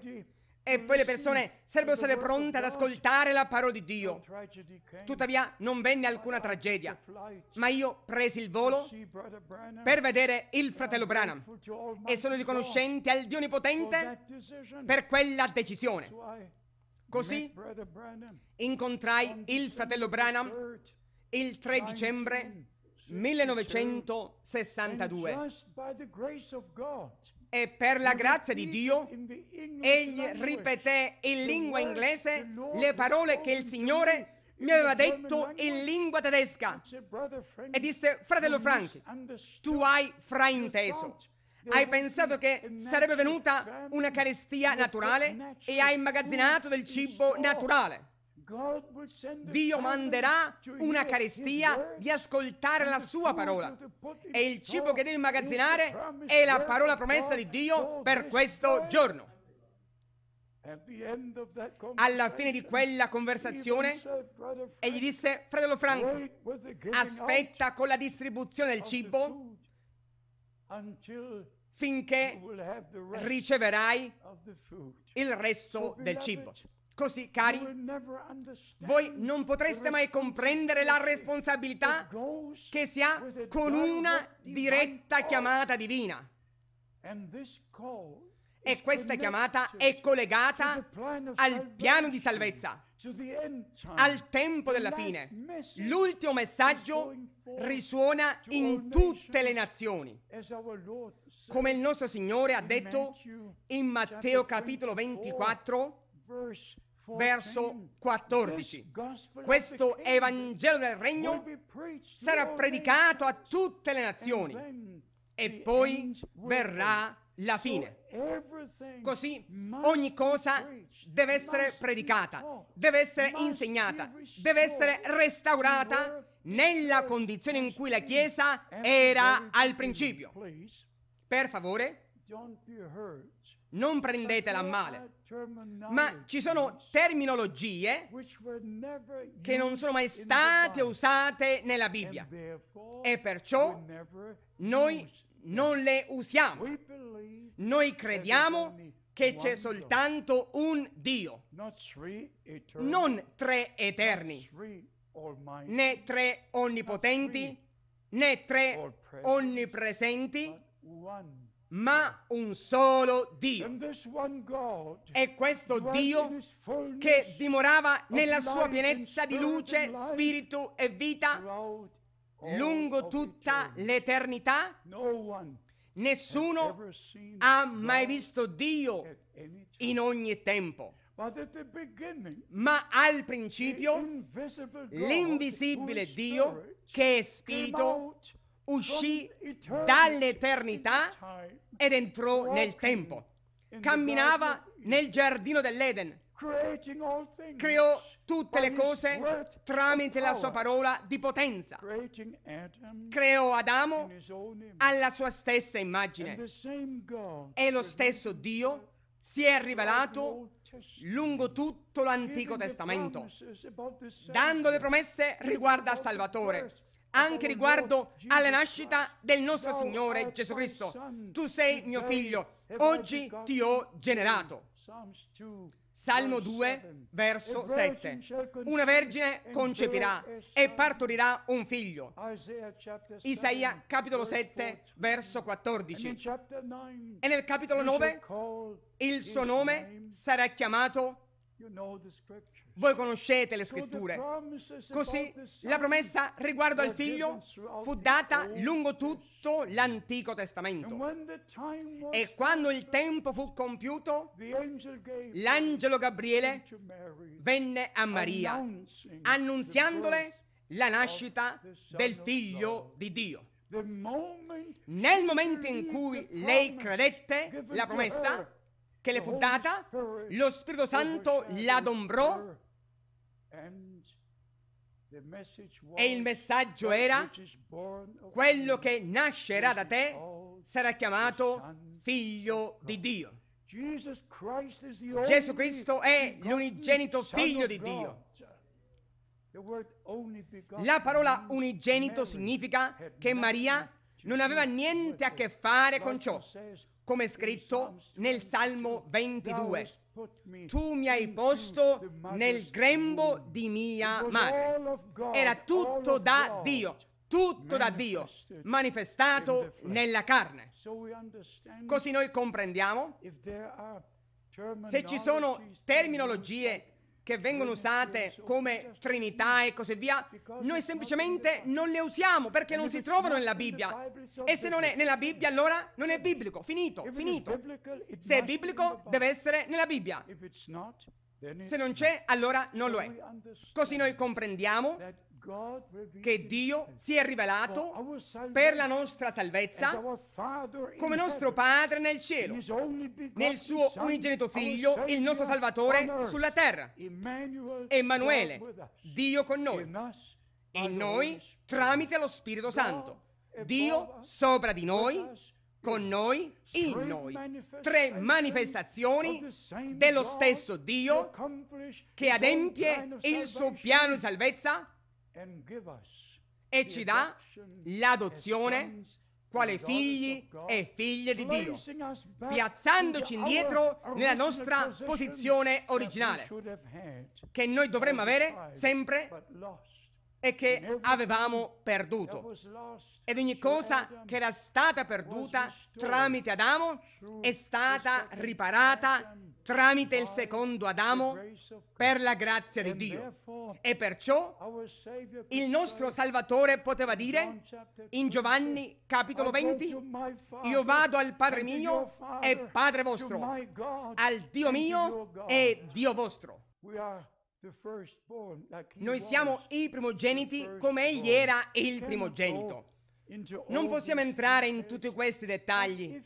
E poi le persone sarebbero state pronte ad ascoltare la parola di Dio. Tuttavia non venne alcuna tragedia, ma io presi il volo per vedere il fratello Branham e sono riconoscente al Dio Onnipotente per quella decisione. Così incontrai il fratello Branham il 3 dicembre 1962 e per la grazia di Dio, egli ripeté in lingua inglese le parole che il Signore mi aveva detto in lingua tedesca e disse, fratello Frank, tu hai frainteso. Hai pensato che sarebbe venuta una carestia naturale e hai immagazzinato del cibo naturale. Dio manderà una carestia di ascoltare la sua parola. E il cibo che devi immagazzinare è la parola promessa di Dio per questo giorno. Alla fine di quella conversazione, egli disse, fratello Franco, aspetta con la distribuzione del cibo finché riceverai il resto del cibo. Così, cari, voi non potreste mai comprendere la responsabilità che si ha con una diretta chiamata divina. E questa chiamata è collegata al piano di salvezza, al tempo della fine. L'ultimo messaggio risuona in tutte le nazioni. Come il nostro Signore ha detto in Matteo capitolo 24, verso 14. Questo Evangelo del Regno sarà predicato a tutte le nazioni e poi verrà la fine. Così ogni cosa deve essere predicata, deve essere insegnata, deve essere restaurata nella condizione in cui la Chiesa era al principio. Per favore, non prendetela a male. Ma ci sono terminologie che non sono mai state usate nella Bibbia e perciò noi non le usiamo. Noi crediamo che c'è soltanto un Dio, non tre eterni, né tre onnipotenti, né tre onnipresenti, ma un solo Dio. E questo Dio che dimorava nella sua pienezza di luce, spirito e vita lungo tutta l'eternità. Nessuno ha mai visto Dio in ogni tempo. Ma al principio l'invisibile Dio, che è spirito, uscì dall'eternità ed entrò nel tempo. Camminava nel giardino dell'Eden. Creò tutte le cose tramite la sua parola di potenza. Creò Adamo alla sua stessa immagine. E lo stesso Dio si è rivelato lungo tutto l'Antico Testamento, dando le promesse riguardo al Salvatore anche riguardo alla nascita del nostro Signore Gesù Cristo. Tu sei mio figlio, oggi ti ho generato. Salmo 2, verso 7. Una vergine concepirà e partorirà un figlio. Isaia capitolo 7, verso 14. E nel capitolo 9 il suo nome sarà chiamato voi conoscete le scritture. Così la promessa riguardo al figlio fu data lungo tutto l'Antico Testamento. E quando il tempo fu compiuto, l'angelo Gabriele venne a Maria, annunziandole la nascita del figlio di Dio. Nel momento in cui lei credette la promessa che le fu data, lo Spirito Santo l'adombrò e il messaggio era, quello che nascerà da te sarà chiamato figlio di Dio. Gesù Cristo è l'unigenito figlio di Dio. La parola unigenito significa che Maria non aveva niente a che fare con ciò, come scritto nel Salmo 22 tu mi hai posto nel grembo di mia madre. Era tutto da Dio, tutto da Dio, manifestato nella carne. Così noi comprendiamo se ci sono terminologie che vengono usate come Trinità e così via, noi semplicemente non le usiamo perché non si trovano nella Bibbia. E se non è nella Bibbia, allora non è biblico. Finito, finito. Se è biblico, deve essere nella Bibbia. Se non c'è, allora non lo è. Così noi comprendiamo che Dio si è rivelato per la nostra salvezza come nostro Padre nel cielo, nel suo unigenito figlio, il nostro Salvatore sulla terra. Emanuele, Dio con noi, in noi tramite lo Spirito Santo. Dio sopra di noi, con noi, in noi. Tre manifestazioni dello stesso Dio che adempie il suo piano di salvezza e ci dà l'adozione quale figli e figlie di Dio, piazzandoci indietro nella nostra posizione originale, che noi dovremmo avere sempre e che avevamo perduto. Ed ogni cosa che era stata perduta tramite Adamo è stata riparata tramite il secondo Adamo per la grazia di Dio. E perciò il nostro Salvatore poteva dire in Giovanni capitolo 20, io vado al Padre mio e Padre vostro, al Dio mio e Dio vostro. Noi siamo i primogeniti come egli era il primogenito. Non possiamo entrare in tutti questi dettagli.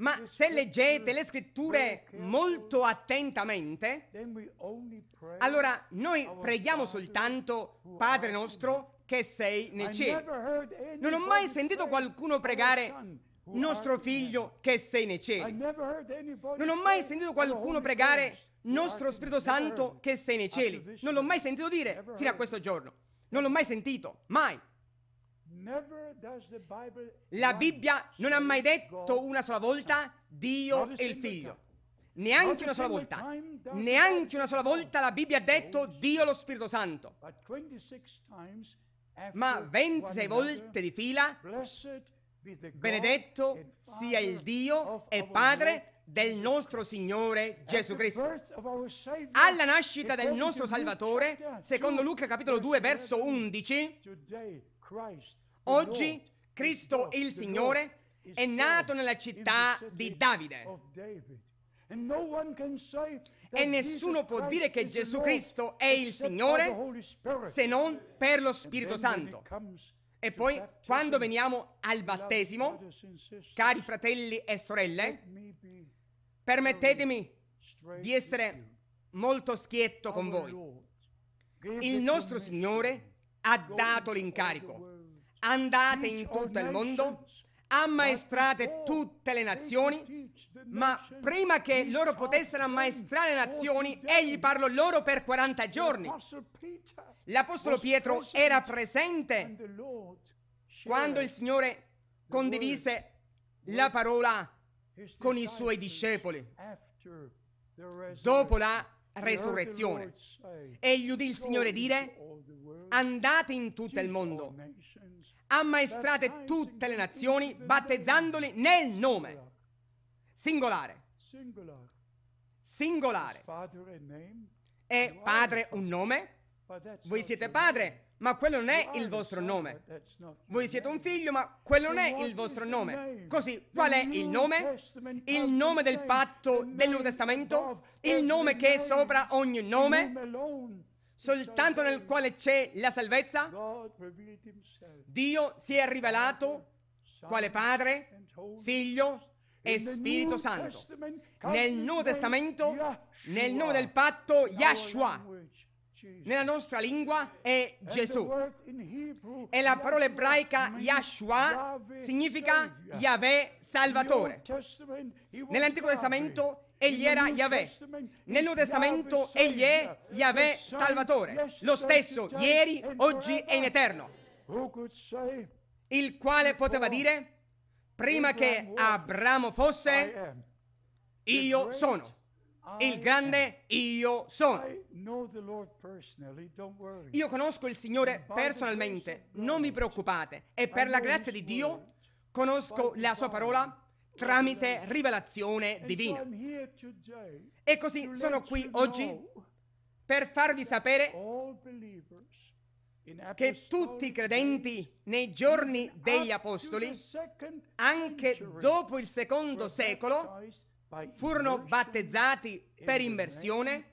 Ma se leggete le scritture molto attentamente, allora noi preghiamo soltanto Padre nostro che sei nei cieli. Non ho mai sentito qualcuno pregare nostro figlio che sei nei cieli. Non ho mai sentito qualcuno pregare nostro Spirito Santo che sei nei cieli. Non l'ho mai sentito dire fino a questo giorno. Non l'ho mai sentito, mai. La Bibbia non ha mai detto una sola volta Dio e il Figlio. Neanche una sola volta. Neanche una sola volta la Bibbia ha detto Dio e lo Spirito Santo. Ma 26 volte di fila, benedetto sia il Dio e Padre del nostro Signore Gesù Cristo. Alla nascita del nostro Salvatore, secondo Luca capitolo 2 verso 11, Oggi Cristo il Signore è nato nella città di Davide. E nessuno può dire che Gesù Cristo è il Signore se non per lo Spirito Santo. E poi quando veniamo al battesimo, cari fratelli e sorelle, permettetemi di essere molto schietto con voi. Il nostro Signore ha dato l'incarico andate in tutto il mondo, ammaestrate tutte le nazioni, ma prima che loro potessero ammaestrare le nazioni, egli parlò loro per 40 giorni. L'Apostolo Pietro era presente quando il Signore condivise la parola con i suoi discepoli. Dopo la resurrezione. Egli udì il Signore dire, andate in tutto il mondo, ammaestrate tutte le nazioni, battezzandoli nel nome. Singolare. Singolare. È padre un nome? Voi siete padre, ma quello non è il vostro nome. Voi siete un figlio, ma quello non è il vostro nome. Così, qual è il nome? Il nome del patto del Nuovo Testamento? Il nome che è sopra ogni nome? Soltanto nel quale c'è la salvezza? Dio si è rivelato quale Padre, Figlio e Spirito Santo. Nel Nuovo Testamento, nel nome del patto, Yahshua nella nostra lingua è Gesù. E la parola ebraica Yahshua significa Yahweh Salvatore. Nell'Antico Testamento egli era Yahweh. Nel Nuovo Testamento egli è Yahweh Salvatore, lo stesso ieri, oggi e in eterno. Il quale poteva dire, prima che Abramo fosse, io sono il grande io sono. Io conosco il Signore personalmente, non vi preoccupate. E per la grazia di Dio conosco la sua parola tramite rivelazione divina. E così sono qui oggi per farvi sapere che tutti i credenti nei giorni degli apostoli, anche dopo il secondo secolo, furono battezzati per immersione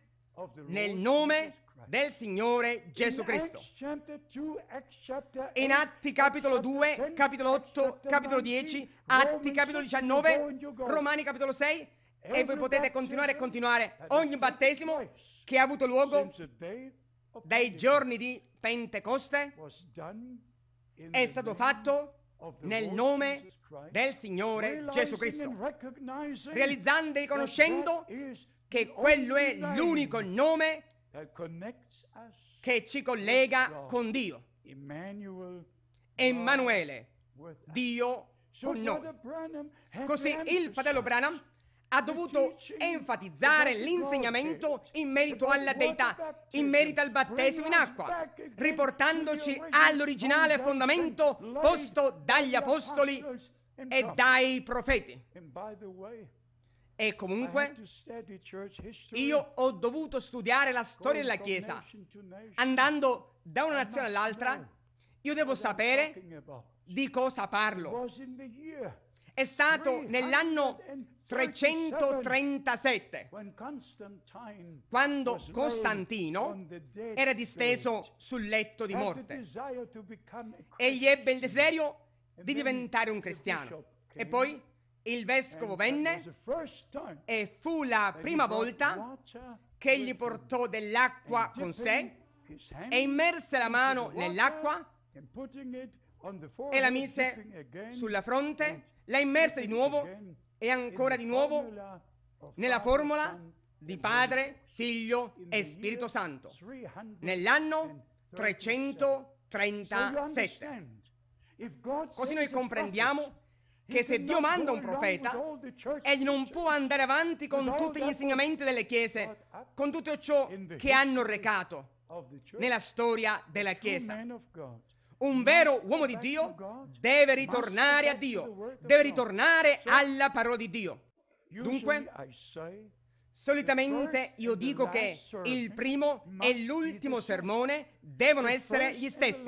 nel nome del Signore Gesù Cristo. In Atti capitolo 2, capitolo 8, capitolo 10, Atti capitolo 19, Romani capitolo 6 e voi potete continuare e continuare ogni battesimo che ha avuto luogo dai giorni di Pentecoste è stato fatto nel nome del Signore Gesù Cristo, realizzando e riconoscendo che quello è l'unico nome che ci collega con Dio. Emanuele, Dio con noi. Così il fratello Branham ha dovuto enfatizzare l'insegnamento in merito alla deità, in merito al battesimo in acqua, riportandoci all'originale fondamento posto dagli apostoli e dai profeti. E comunque io ho dovuto studiare la storia della Chiesa. Andando da una nazione all'altra, io devo sapere di cosa parlo. È stato nell'anno 337, quando Costantino era disteso sul letto di morte. Egli ebbe il desiderio di diventare un cristiano. E poi il vescovo venne e fu la prima volta che egli portò dell'acqua con sé e immerse la mano nell'acqua e la mise sulla fronte, la immerse di nuovo e ancora di nuovo nella formula di Padre, Figlio e Spirito Santo nell'anno 337. Così noi comprendiamo che se Dio manda un profeta, egli non può andare avanti con tutti gli insegnamenti delle chiese, con tutto ciò che hanno recato nella storia della Chiesa. Un vero uomo di Dio deve ritornare a Dio, deve ritornare alla parola di Dio. Dunque, Solitamente io dico che il primo e l'ultimo sermone devono essere gli stessi.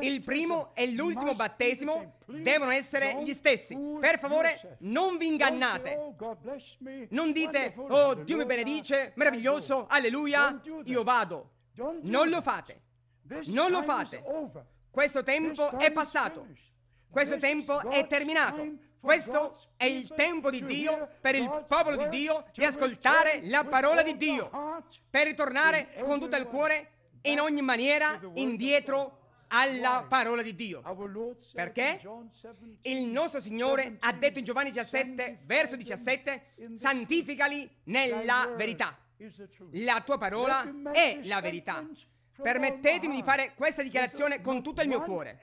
Il primo e l'ultimo battesimo devono essere gli stessi. Per favore, non vi ingannate. Oh, non dite, oh Dio mi benedice, meraviglioso, alleluia, io vado. Non lo fate. Non lo fate. Questo tempo è passato. Questo tempo è terminato. Questo è il tempo di Dio per il popolo di Dio di ascoltare la parola di Dio, per ritornare con tutto il cuore in ogni maniera indietro alla parola di Dio. Perché? Il nostro Signore ha detto in Giovanni 17, verso 17, santificali nella verità. La tua parola è la verità. Permettetemi di fare questa dichiarazione con tutto il mio cuore.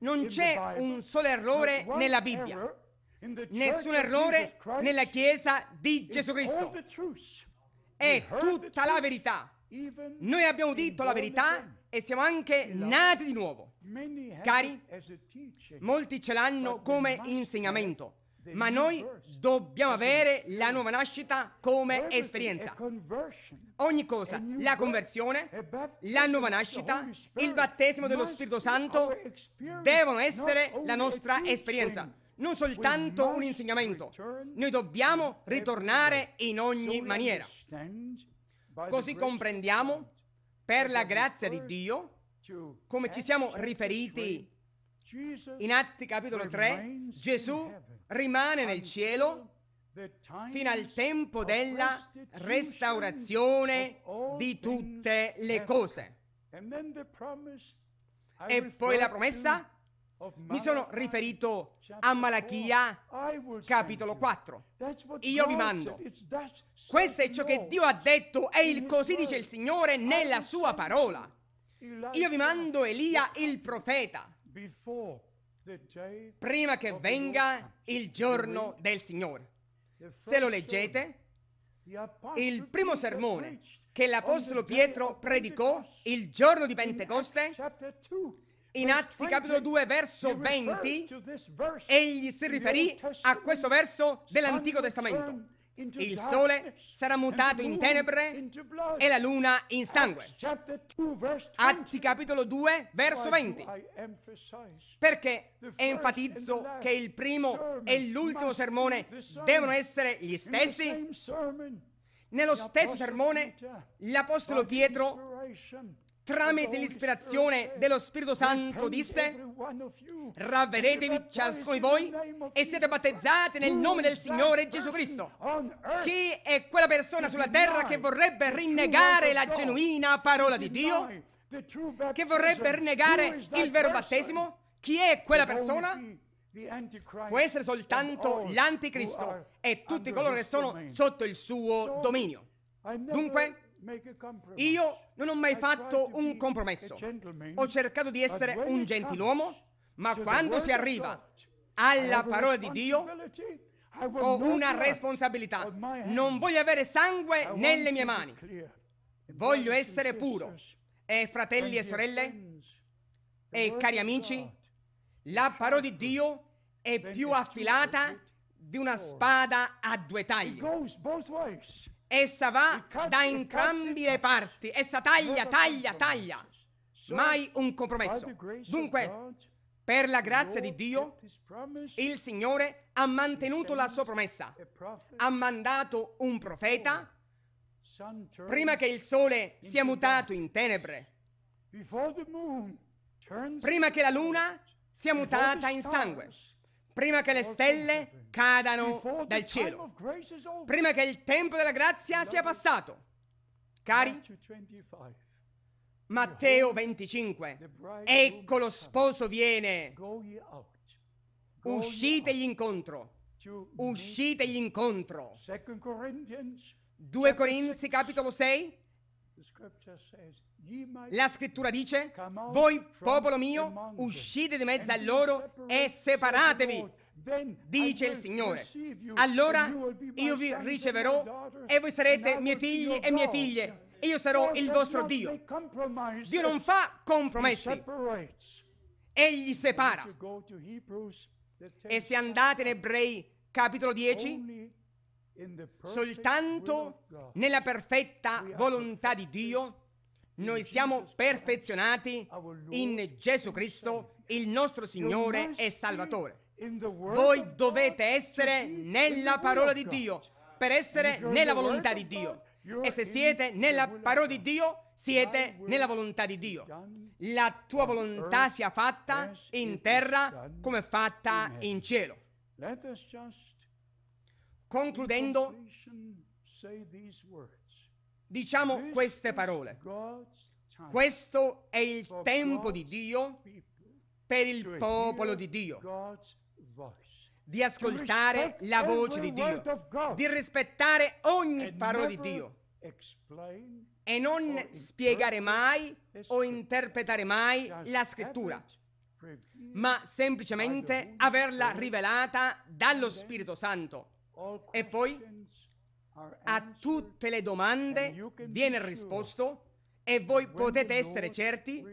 Non c'è un solo errore nella Bibbia, nessun errore nella Chiesa di Gesù Cristo. È tutta la verità. Noi abbiamo detto la verità e siamo anche nati di nuovo. Cari, molti ce l'hanno come insegnamento, ma noi dobbiamo avere la nuova nascita come esperienza. Ogni cosa, la conversione, la nuova nascita, il battesimo dello Spirito Santo devono essere la nostra esperienza, non soltanto un insegnamento. Noi dobbiamo ritornare in ogni maniera. Così comprendiamo, per la grazia di Dio, come ci siamo riferiti in Atti capitolo 3, Gesù rimane nel cielo fino al tempo della restaurazione di tutte le cose. E poi la promessa? Mi sono riferito a Malachia capitolo 4. Io vi mando. Questo è ciò che Dio ha detto e il così dice il Signore nella sua parola. Io vi mando Elia il profeta prima che venga il giorno del Signore. Se lo leggete, il primo sermone che l'Apostolo Pietro predicò il giorno di Pentecoste, in Atti capitolo 2 verso 20, egli si riferì a questo verso dell'Antico Testamento il sole sarà mutato in tenebre e la luna in sangue. Atti capitolo 2, verso 20. Perché enfatizzo che il primo e l'ultimo sermone devono essere gli stessi? Nello stesso sermone l'Apostolo Pietro tramite l'ispirazione dello Spirito Santo disse, ravvedetevi ciascuno di voi e siete battezzati nel nome del Signore Gesù Cristo. Chi è quella persona sulla terra che vorrebbe rinnegare la genuina parola di Dio? Che vorrebbe rinnegare il vero battesimo? Chi è quella persona? Può essere soltanto l'anticristo e tutti coloro che sono sotto il suo dominio. Dunque, io non ho mai fatto un compromesso. Ho cercato di essere un gentiluomo, ma quando si arriva alla parola di Dio, ho una responsabilità. Non voglio avere sangue nelle mie mani. Voglio essere puro. E fratelli e sorelle, e cari amici, la parola di Dio è più affilata di una spada a due tagli. Essa va da entrambi le parti, essa taglia, taglia, taglia. Mai un compromesso. Dunque, per la grazia di Dio, il Signore ha mantenuto la sua promessa. Ha mandato un profeta oh, prima che il sole sia mutato in tenebre, prima che la luna sia mutata in sangue, prima che le stelle cadano dal cielo, prima che il tempo della grazia sia passato. Cari, Matteo 25, ecco lo sposo viene, uscitegli incontro, uscitegli incontro. 2 Corinzi capitolo 6, la scrittura dice, voi popolo mio, uscite di mezzo a loro e separatevi, dice il Signore. Allora io vi riceverò e voi sarete miei figli e mie figlie. E io sarò il vostro Dio. Dio non fa compromessi. Egli separa. E se andate in Ebrei capitolo 10, soltanto nella perfetta volontà di Dio, noi siamo perfezionati in Gesù Cristo, il nostro Signore e Salvatore. Voi dovete essere nella parola di Dio, per essere nella volontà di Dio. E se siete nella parola di Dio, siete nella volontà di Dio. La tua volontà sia fatta in terra come fatta in cielo. Concludendo, diciamo queste parole. Questo è il tempo di Dio per il popolo di Dio di ascoltare la voce di Dio, di rispettare ogni parola di Dio e non spiegare mai o interpretare mai la scrittura, ma semplicemente averla rivelata dallo Spirito Santo e poi a tutte le domande viene risposto e voi potete essere certi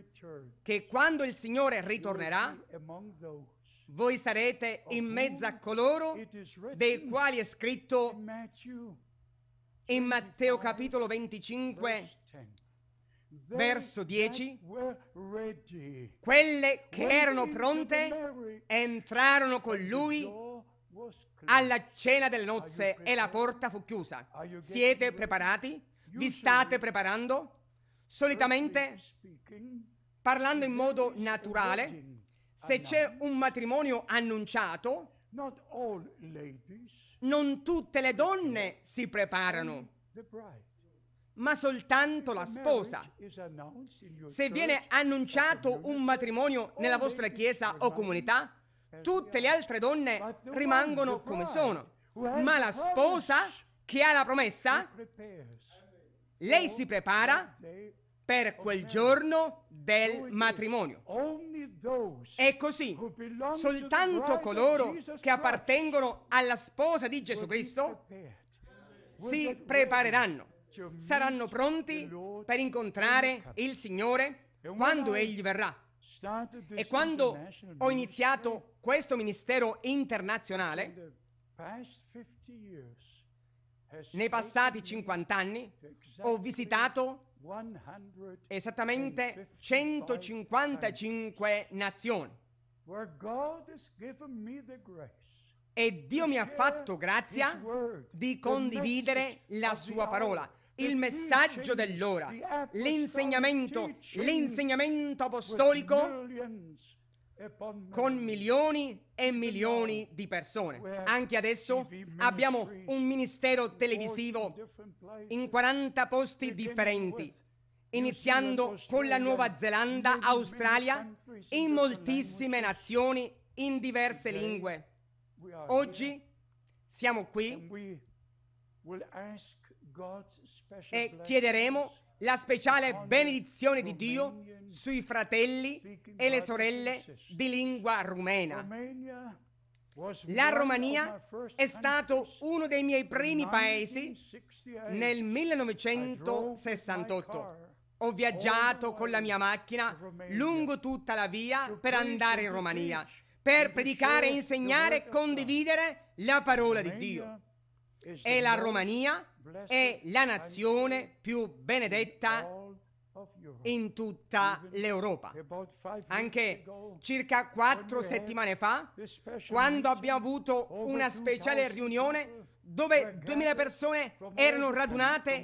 che quando il Signore ritornerà, voi sarete in mezzo a coloro dei quali è scritto in Matteo capitolo 25, verso 10, quelle che erano pronte entrarono con lui alla cena delle nozze e la porta fu chiusa. Siete preparati? Vi state preparando? Solitamente, parlando in modo naturale, se c'è un matrimonio annunciato, non tutte le donne si preparano, ma soltanto la sposa. Se viene annunciato un matrimonio nella vostra chiesa o comunità, Tutte le altre donne rimangono come sono, ma la sposa che ha la promessa, lei si prepara per quel giorno del matrimonio. E così, soltanto coloro che appartengono alla sposa di Gesù Cristo si prepareranno, saranno pronti per incontrare il Signore quando Egli verrà. E quando ho iniziato questo ministero internazionale, nei passati 50 anni ho visitato esattamente 155 nazioni. E Dio mi ha fatto grazia di condividere la sua parola il messaggio dell'ora, l'insegnamento, l'insegnamento apostolico con milioni e milioni di persone. Anche adesso abbiamo un ministero televisivo in 40 posti differenti, iniziando con la Nuova Zelanda, Australia, in moltissime nazioni, in diverse lingue. Oggi siamo qui e chiederemo la speciale benedizione di Dio sui fratelli e le sorelle di lingua rumena. La Romania è stato uno dei miei primi paesi nel 1968. Ho viaggiato con la mia macchina lungo tutta la via per andare in Romania, per predicare, insegnare, e condividere la parola di Dio e la Romania è la nazione più benedetta in tutta l'Europa. Anche circa quattro settimane fa, quando abbiamo avuto una speciale riunione dove 2000 persone erano radunate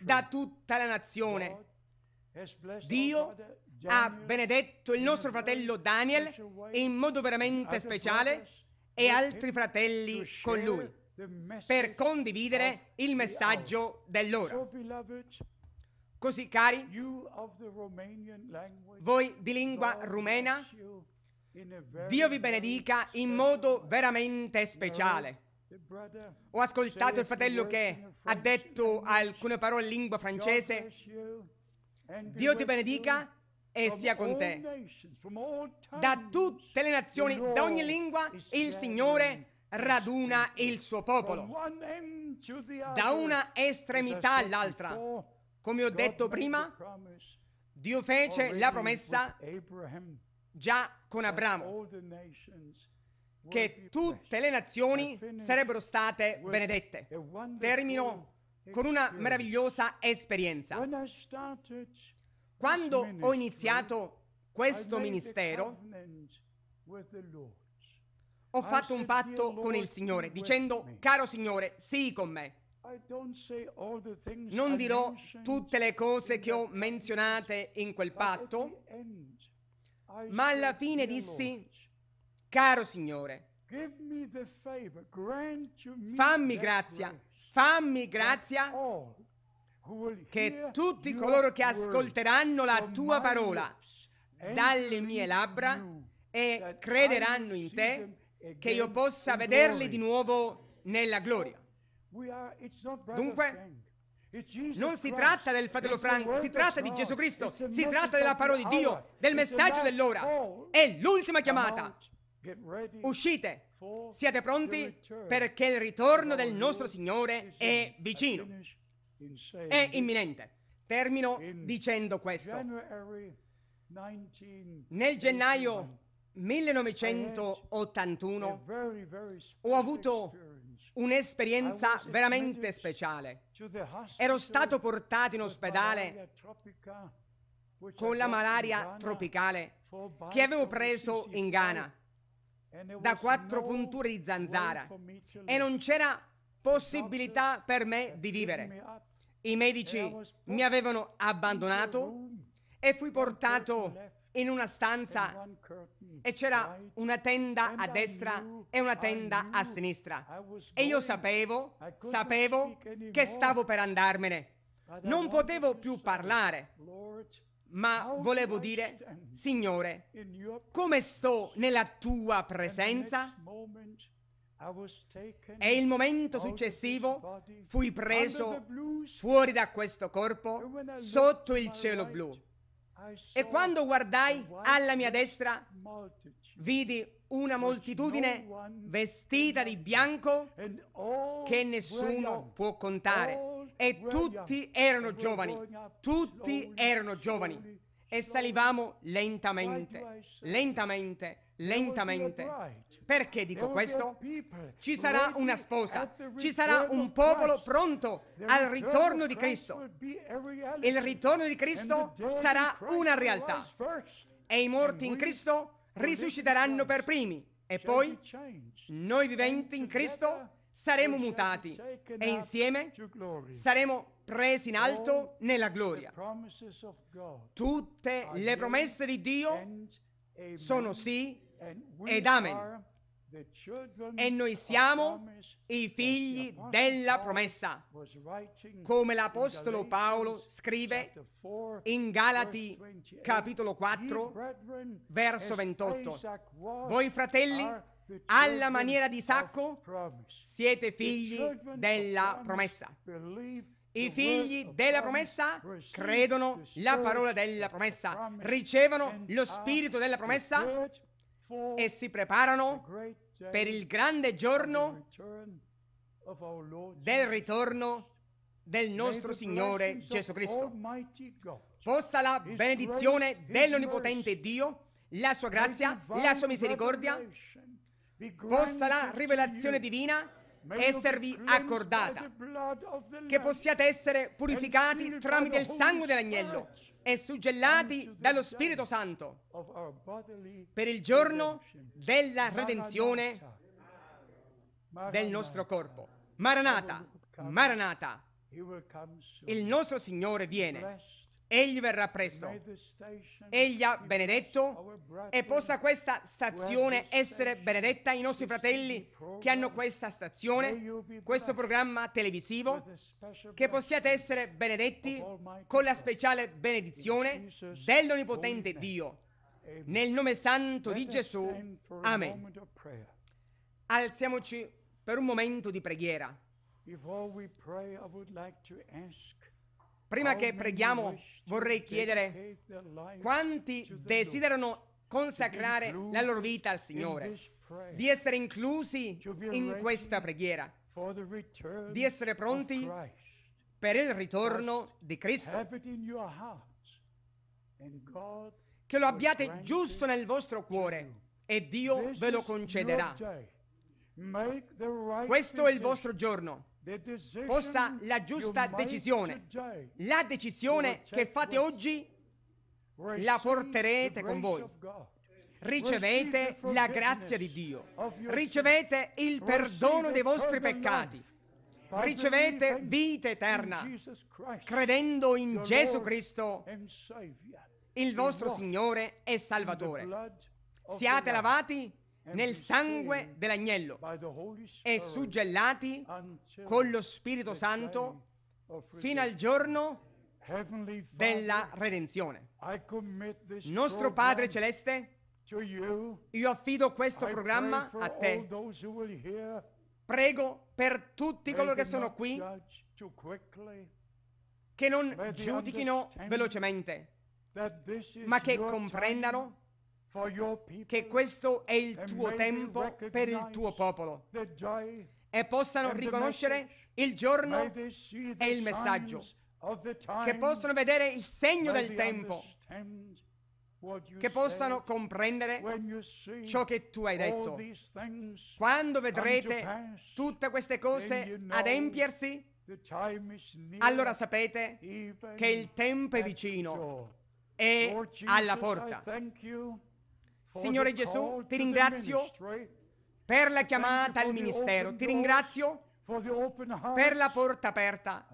da tutta la nazione. Dio ha benedetto il nostro fratello Daniel in modo veramente speciale e altri fratelli con lui per condividere il messaggio dell'ora. Oh, Così, cari, voi di lingua rumena, Dio vi benedica in modo veramente speciale. Ho ascoltato il fratello che ha detto alcune parole in lingua francese. Dio ti benedica e sia con te. Da tutte le nazioni, da ogni lingua, il Signore raduna il suo popolo da una estremità all'altra. Come ho detto prima, Dio fece la promessa già con Abramo che tutte le nazioni sarebbero state benedette. Termino con una meravigliosa esperienza. Quando ho iniziato questo ministero, ho fatto un patto con il Signore dicendo, caro Signore, sii con me. Non dirò tutte le cose che ho menzionate in quel patto, ma alla fine dissi, caro Signore, fammi grazia, fammi grazia che tutti coloro che ascolteranno la tua parola dalle mie labbra e crederanno in te che io possa vederli di nuovo nella gloria. Dunque, non si tratta del fratello Franco, si tratta di Gesù Cristo, si tratta della parola di Dio, del messaggio dell'ora. È l'ultima chiamata. Uscite, siate pronti perché il ritorno del nostro Signore è vicino, è imminente. Termino dicendo questo. Nel gennaio 1981 ho avuto un'esperienza veramente speciale. Ero stato portato in ospedale con la malaria tropicale che avevo preso in Ghana da quattro punture di zanzara e non c'era possibilità per me di vivere. I medici mi avevano abbandonato e fui portato in una stanza e c'era una tenda a destra e una tenda a sinistra. E io sapevo, sapevo che stavo per andarmene. Non potevo più parlare, ma volevo dire, Signore, come sto nella tua presenza? E il momento successivo fui preso fuori da questo corpo sotto il cielo blu. E quando guardai alla mia destra, vidi una moltitudine vestita di bianco che nessuno può contare. E tutti erano giovani, tutti erano giovani. E salivamo lentamente, lentamente lentamente. Perché dico questo? Ci sarà una sposa, ci sarà un popolo pronto al ritorno di Cristo. Il ritorno di Cristo sarà una realtà. E i morti in Cristo risusciteranno per primi. E poi noi viventi in Cristo saremo mutati e insieme saremo presi in alto nella gloria. Tutte le promesse di Dio sono sì ed amen. E noi siamo i figli della promessa, come l'Apostolo Paolo scrive in Galati capitolo 4, verso 28. Voi fratelli, alla maniera di Isacco, siete figli della promessa. I figli della promessa credono la parola della promessa, ricevono lo spirito della promessa e si preparano per il grande giorno del ritorno del nostro Signore Gesù Cristo. Possa la benedizione dell'Onipotente Dio, la sua grazia, la sua misericordia, possa la rivelazione divina esservi accordata, che possiate essere purificati tramite il sangue dell'agnello e suggellati dallo Spirito Santo per il giorno della redenzione del nostro corpo. Maranata, Maranata, il nostro Signore viene. Egli verrà presto. Egli ha benedetto e possa questa stazione essere benedetta ai nostri fratelli che hanno questa stazione, questo programma televisivo, che possiate essere benedetti con la speciale benedizione dell'Onnipotente Dio. Nel nome santo di Gesù. Amen. Alziamoci per un momento di preghiera. Before we pray, I would like to ask Prima che preghiamo vorrei chiedere quanti desiderano consacrare la loro vita al Signore, di essere inclusi in questa preghiera, di essere pronti per il ritorno di Cristo. Che lo abbiate giusto nel vostro cuore e Dio ve lo concederà. Questo è il vostro giorno possa la giusta decisione. La decisione che fate oggi la porterete con voi. Ricevete la grazia di Dio, ricevete il perdono dei vostri peccati, ricevete vita eterna, credendo in Gesù Cristo, il vostro Signore e Salvatore. Siate lavati nel sangue dell'agnello e suggellati con lo Spirito Santo fino al giorno della redenzione. Nostro Padre Celeste, io affido questo programma a te. Prego per tutti coloro che sono qui che non giudichino velocemente, ma che comprendano che questo è il tuo tempo per il tuo popolo e possano riconoscere il giorno e il messaggio, che possano vedere il segno del tempo, che possano comprendere ciò che tu hai detto. Quando vedrete tutte queste cose adempiersi, allora sapete che il tempo è vicino, è alla porta. Signore Gesù, ti ringrazio per la chiamata al ministero, ti ringrazio per la porta aperta,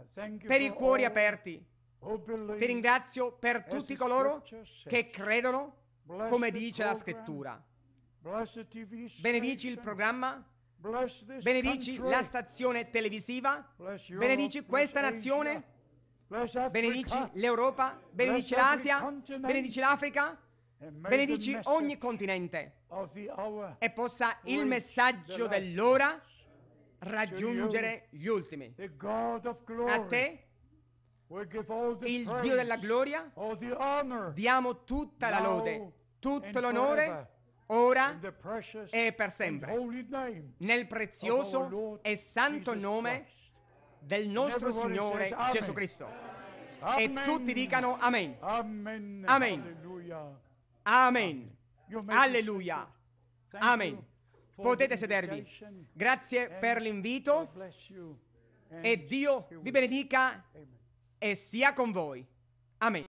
per i cuori aperti. Ti ringrazio per tutti coloro che credono come dice la scrittura. Benedici il programma, benedici la stazione televisiva, benedici questa nazione, benedici l'Europa, benedici l'Asia, benedici l'Africa, benedici ogni continente e possa il messaggio dell'ora raggiungere gli ultimi. A te, il Dio della gloria, diamo tutta la lode, tutto l'onore, ora e per sempre, nel prezioso e santo nome del nostro Signore Gesù Cristo. E tutti dicano Amen. Amen. Amen. Alleluia. Amen. Potete sedervi. Grazie per l'invito e Dio vi benedica e sia con voi. Amen.